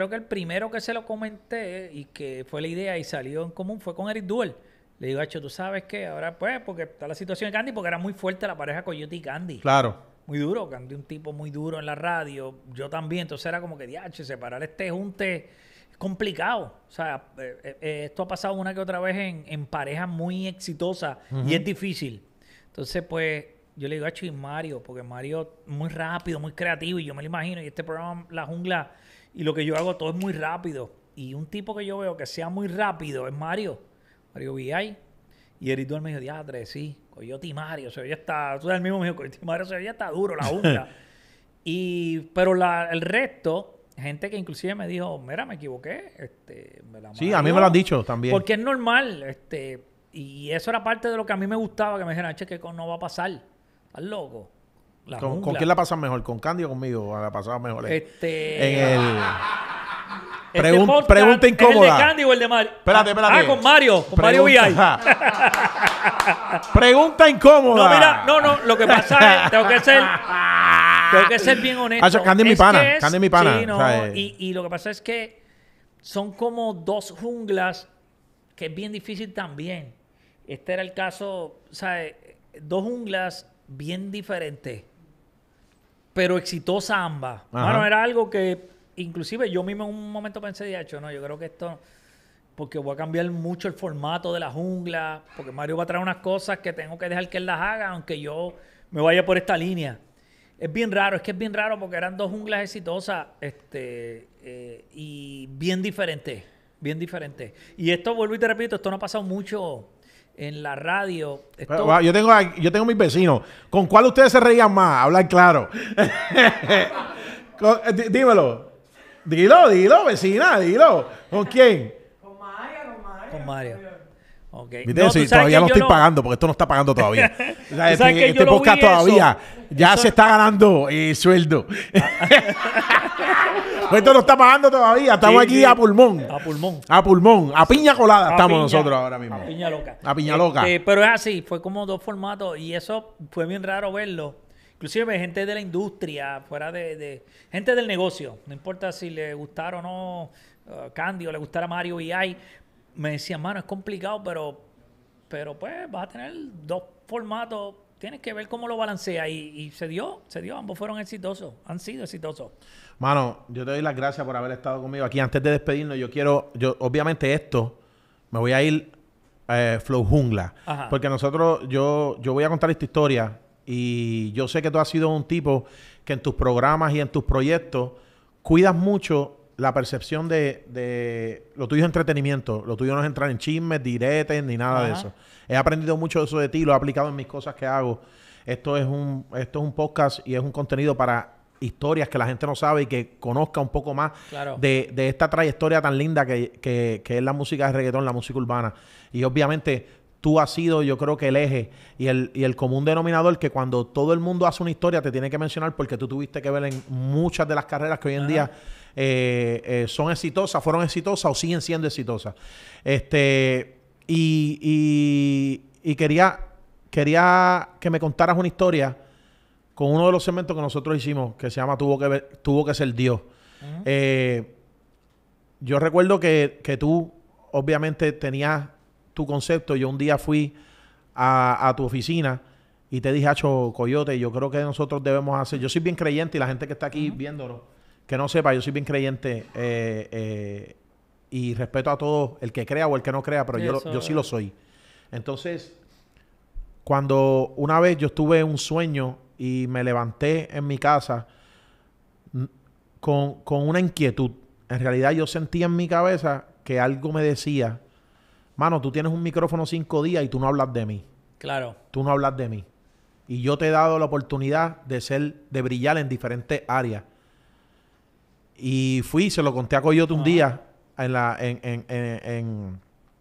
que el primero que se lo comenté y que fue la idea y salió en común fue con Eric Duel. Le digo, hecho, tú sabes que ahora pues, porque está la situación de Candy, porque era muy fuerte la pareja Coyote y Candy. Claro muy duro, canté un tipo muy duro en la radio, yo también, entonces era como que, diache, separar este junte es complicado. O sea, eh, eh, esto ha pasado una que otra vez en, parejas muy exitosas y es difícil. Entonces, pues, yo le digo, y Mario, porque Mario muy rápido, muy creativo, y yo me lo imagino, y este programa, La Jungla, y lo que yo hago, todo es muy rápido. Y un tipo que yo veo que sea muy rápido es Mario, Mario VI. Y Eric me dijo, diadre, sí. Oye, Timario, o se veía está... tú eres el mismo me Timario, Mario se duro la jungla. *laughs* y, pero el resto, gente que inclusive me dijo, mira, me equivoqué, este, Sí, a mí me lo han dicho también. Porque es normal, este, y eso era parte de lo que a mí me gustaba, que me dijeran, che, que no va a pasar, estás loco. ¿Con, ¿Con, quién la pasas mejor? ¿Con Candy o conmigo? Ah, la pasaba mejor. Este... En el... Ah, este pregunta ¿Es incómoda. el de Candy o el de Mario? Espérate, ah, espérate. Ah, con Mario. Con Mario VI. *laughs* Pregunta incómoda. No, mira, no, no. Lo que pasa es, *laughs* tengo que ser, tengo que ser bien honesto. Candy es mi pana, Candy es mi pana, sí, no, y, y lo que pasa es que son como dos junglas que es bien difícil también. Este era el caso, ¿sabes? Dos junglas bien diferentes, pero exitosas ambas. Bueno, era algo que inclusive yo mismo en un momento pensé, hecho no, yo creo que esto, porque voy a cambiar mucho el formato de la jungla, porque Mario va a traer unas cosas que tengo que dejar que él las haga, aunque yo me vaya por esta línea. Es bien raro, es que es bien raro porque eran dos junglas exitosas este, eh, y bien diferentes, bien diferentes. Y esto, vuelvo y te repito, esto no ha pasado mucho en la radio. Yo, tengo, yo tengo mis vecinos. ¿Con cuál ustedes se reían más? Hablar claro. *laughs* Eh, dímelo. Dilo, dilo, vecina, dilo. ¿Con quién? Con Mario, con Mario. Con Mario. todavía no estoy pagando, porque esto no está pagando todavía. *laughs* o sea, este, este podcast todavía ya se está ganando eh, sueldo. *laughs* Pues esto no está pagando todavía. Estamos aquí a pulmón. A pulmón. A pulmón. A piña colada estamos nosotros ahora mismo. A piña loca. A piña loca. Este, pero es así, fue como dos formatos y eso fue bien raro verlo inclusive gente de la industria, fuera de, gente del negocio, no importa si le gustara o no uh, le gustara Mario y hay, me decían, mano, es complicado, pero, pero pues vas a tener dos formatos, tienes que ver cómo lo balancea y, se dio, se dio, ambos fueron exitosos, han sido exitosos. Mano, yo te doy las gracias por haber estado conmigo aquí. Antes de despedirnos, yo quiero, yo obviamente esto, me voy a ir eh, Flow Jungla. Porque nosotros, yo, yo voy a contar esta historia y yo sé que tú has sido un tipo que en tus programas y en tus proyectos cuidas mucho la percepción de, lo tuyo es entretenimiento, lo tuyo no es entrar en chismes, diretes, ni nada de eso. He aprendido mucho de eso de ti, lo he aplicado en mis cosas que hago. Esto es un, esto es un podcast y es un contenido para historias que la gente no sabe y que conozca un poco más de, esta trayectoria tan linda que, que es la música de reggaetón, la música urbana. Y obviamente tú has sido, yo creo que el eje y el, el común denominador que cuando todo el mundo hace una historia te tiene que mencionar porque tú tuviste que ver en muchas de las carreras que hoy en día eh, eh, son exitosas, fueron exitosas o siguen siendo exitosas. Este, y, y, quería, quería que me contaras una historia con uno de los segmentos que nosotros hicimos que se llama Tuvo que, tuvo que ser Dios. Eh, yo recuerdo que, que tú obviamente tenías tu concepto. Yo un día fui a, tu oficina y te dije, Hacho, Coyote, yo creo que nosotros debemos hacer. Yo soy bien creyente y la gente que está aquí viéndolo, que no sepa, yo soy bien creyente eh, eh, y respeto a todo el que crea o el que no crea, pero yo, yo sí lo soy. Entonces, cuando una vez yo tuve un sueño y me levanté en mi casa mm, con, con una inquietud. En realidad yo sentía en mi cabeza que algo me decía mano, tú tienes un micrófono cinco días y tú no hablas de mí. Claro. Tú no hablas de mí. Y yo te he dado la oportunidad de ser, de brillar en diferentes áreas. Y fui, se lo conté a Coyote un día en la, en, en, en,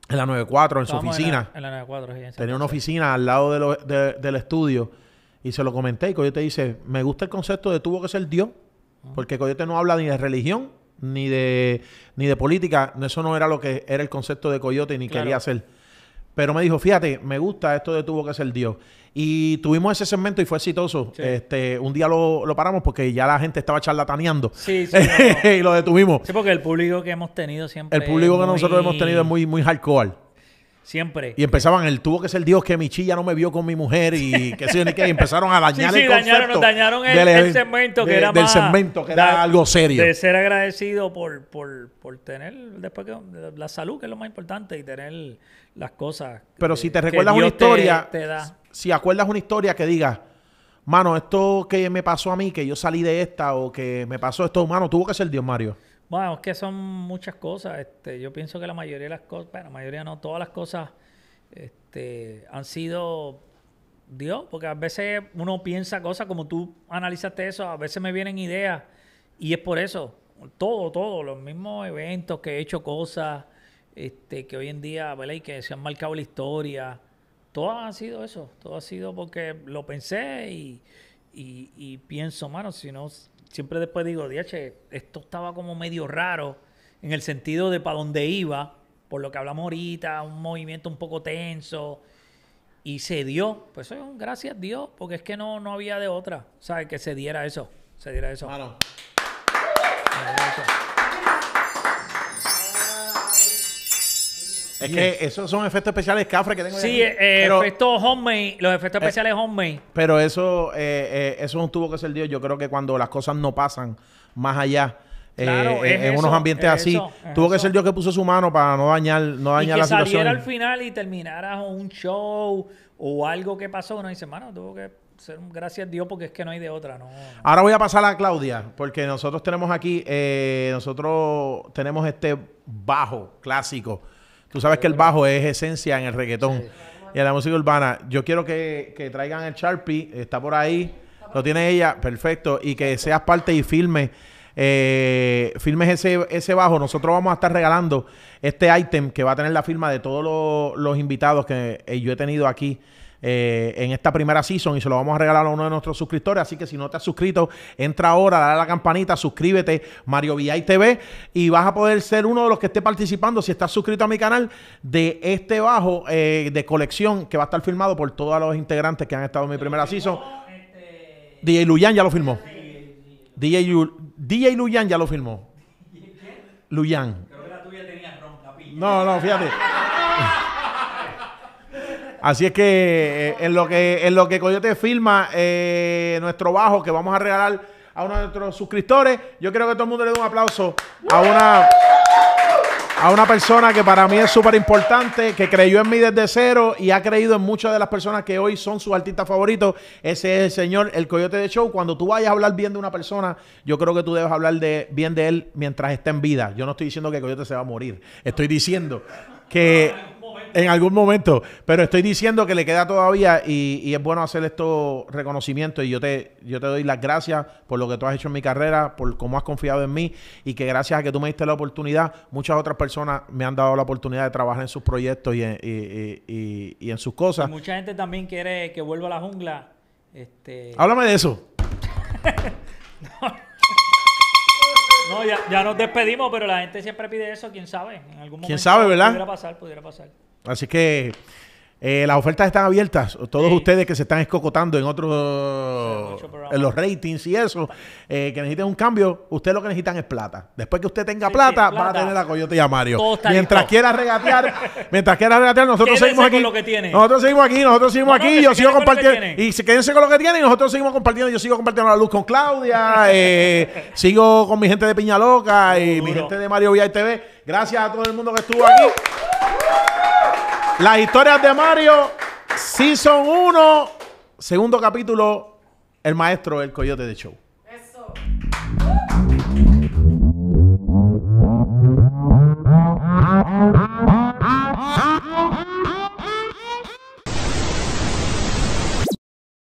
la 94, en su oficina. En la, 94, sí, Tenía una oficina al lado del estudio. Y se lo comenté y Coyote dice, me gusta el concepto de tuvo que ser Dios. Porque Coyote no habla ni de religión ni de, ni de política. Eso no era lo que era el concepto de Coyote ni quería hacer. Pero me dijo, fíjate, me gusta esto de tuvo que ser Dios. Y tuvimos ese segmento y fue exitoso. Este, un día lo, paramos porque ya la gente estaba charlataneando. Sí, sí. *laughs* y lo detuvimos. Sí, porque el público que hemos tenido siempre. El público que nosotros hemos tenido es muy, muy hardcore. Siempre. Y empezaban, el tuvo que ser Dios que mi chilla no me vio con mi mujer y *laughs* que sé ni empezaron a dañar el concepto. Dañaron, dañaron el, del, segmento que era algo serio. De ser agradecido por, por, por tener después la salud, que es lo más importante, y tener las cosas. Pero si te recuerdas una historia, si acuerdas una historia que diga mano, esto que me pasó a mí, que yo salí de esta o que me pasó esto, mano, tuvo que ser Dios, Mario. Bueno, es que son muchas cosas. Este, yo pienso que la mayoría de las cosas, bueno, la mayoría no, todas las cosas este, han sido Dios, porque a veces uno piensa cosas como tú analizaste eso, a veces me vienen ideas y es por eso. Todo, todo, los mismos eventos que he hecho cosas este, que hoy en día, ¿verdad? Y que se han marcado la historia. Todo ha sido eso, todo ha sido porque lo pensé y, y pienso, mano, si no siempre después digo, diache, esto estaba como medio raro en el sentido de para dónde iba, por lo que hablamos ahorita, un movimiento un poco tenso. Y se dio, pues eso gracias a Dios, porque es que no, no había de otra, ¿sabes? Que se diera eso, se eso. Se diera eso. Es que esos son efectos especiales cafre que tengo Sí, eh, eh, efectos homemade, los efectos eh, especiales Home homemade. Pero eso, eh, eso tuvo que ser Dios Yo creo que cuando las cosas no pasan más allá. en unos ambientes así. tuvo que ser Dios que puso su mano para no dañar, no dañar la situación. saliera al final y terminara un show o algo que pasó. Uno dice, hermano, tuvo que ser un gracias a Dios porque es que no hay de otra. Ahora voy a pasar a Claudia, porque nosotros tenemos aquí, nosotros tenemos este bajo clásico Tú sabes que el bajo es esencia en el reggaetón y en la música urbana. Yo quiero que, que traigan el Sharpie, está por ahí, lo tiene ella, perfecto, y que seas parte y filme. Eh, firmes ese, ese bajo. Nosotros vamos a estar regalando este ítem que va a tener la firma de todos los, invitados que eh, yo he tenido aquí eh, en esta primera season y se lo vamos a regalar a uno de nuestros suscriptores. Así que si no te has suscrito, entra ahora, dale a la campanita, suscríbete, Mario VI TV, y vas a poder ser uno de los que esté participando, si estás suscrito a mi canal, de este bajo eh, de colección que va a estar firmado por todos los integrantes que han estado en mi primera season. DJ Luyan ya lo firmó. DJ, DJ Luyan ya lo firmó. Luyan. la tuya ronca No, no, fíjate. Así es que eh, en lo que en lo que Coyote firma eh, nuestro bajo que vamos a regalar a uno de nuestros suscriptores, yo creo que todo el mundo le dé un aplauso a una a una persona que para mí es súper importante, que creyó en mí desde cero y ha creído en muchas de las personas que hoy son sus artistas favoritos. Ese es el señor, el Coyote de Show. Cuando tú vayas a hablar bien de una persona, yo creo que tú debes hablar bien de él mientras esté en vida. Yo no estoy diciendo que Coyote se va a morir. Estoy diciendo que en algún momento. Pero estoy diciendo que le queda todavía y, es bueno hacer estos reconocimientos. Y yo te, yo te doy las gracias por lo que tú has hecho en mi carrera, por cómo has confiado en mí y que gracias a que tú me diste la oportunidad, muchas otras personas me han dado la oportunidad de trabajar en sus proyectos y en, y, sus cosas. mucha gente también quiere que vuelva a la jungla. Este *laughs* Háblame de eso. *laughs* no. ya, ya, nos despedimos, pero la gente siempre pide eso, quién sabe. ¿Quién sabe, verdad? Pudiera pasar, pudiera pasar. Así que eh, las ofertas están abiertas. Todos ustedes que se están escocotando en otros en los ratings y eso, eh, que necesiten un cambio, Ustedes lo que necesitan es plata. Después que usted tenga plata, van va a tener a Coyote y a Mario. Mientras quiera regatear, *laughs* mientras quiera regatear, nosotros seguimos aquí. Lo que nosotros seguimos aquí, nosotros seguimos aquí, yo sigo compartiendo. y se quédense con lo que tienen, y nosotros seguimos compartiendo. Yo sigo compartiendo la luz con Claudia, eh, sigo con mi gente de Piña Loca y mi gente de Mario Villar TV. Gracias a todo el mundo que estuvo aquí. Las historias de Mario, Season 1, segundo capítulo, el maestro, el coyote de show. Eso.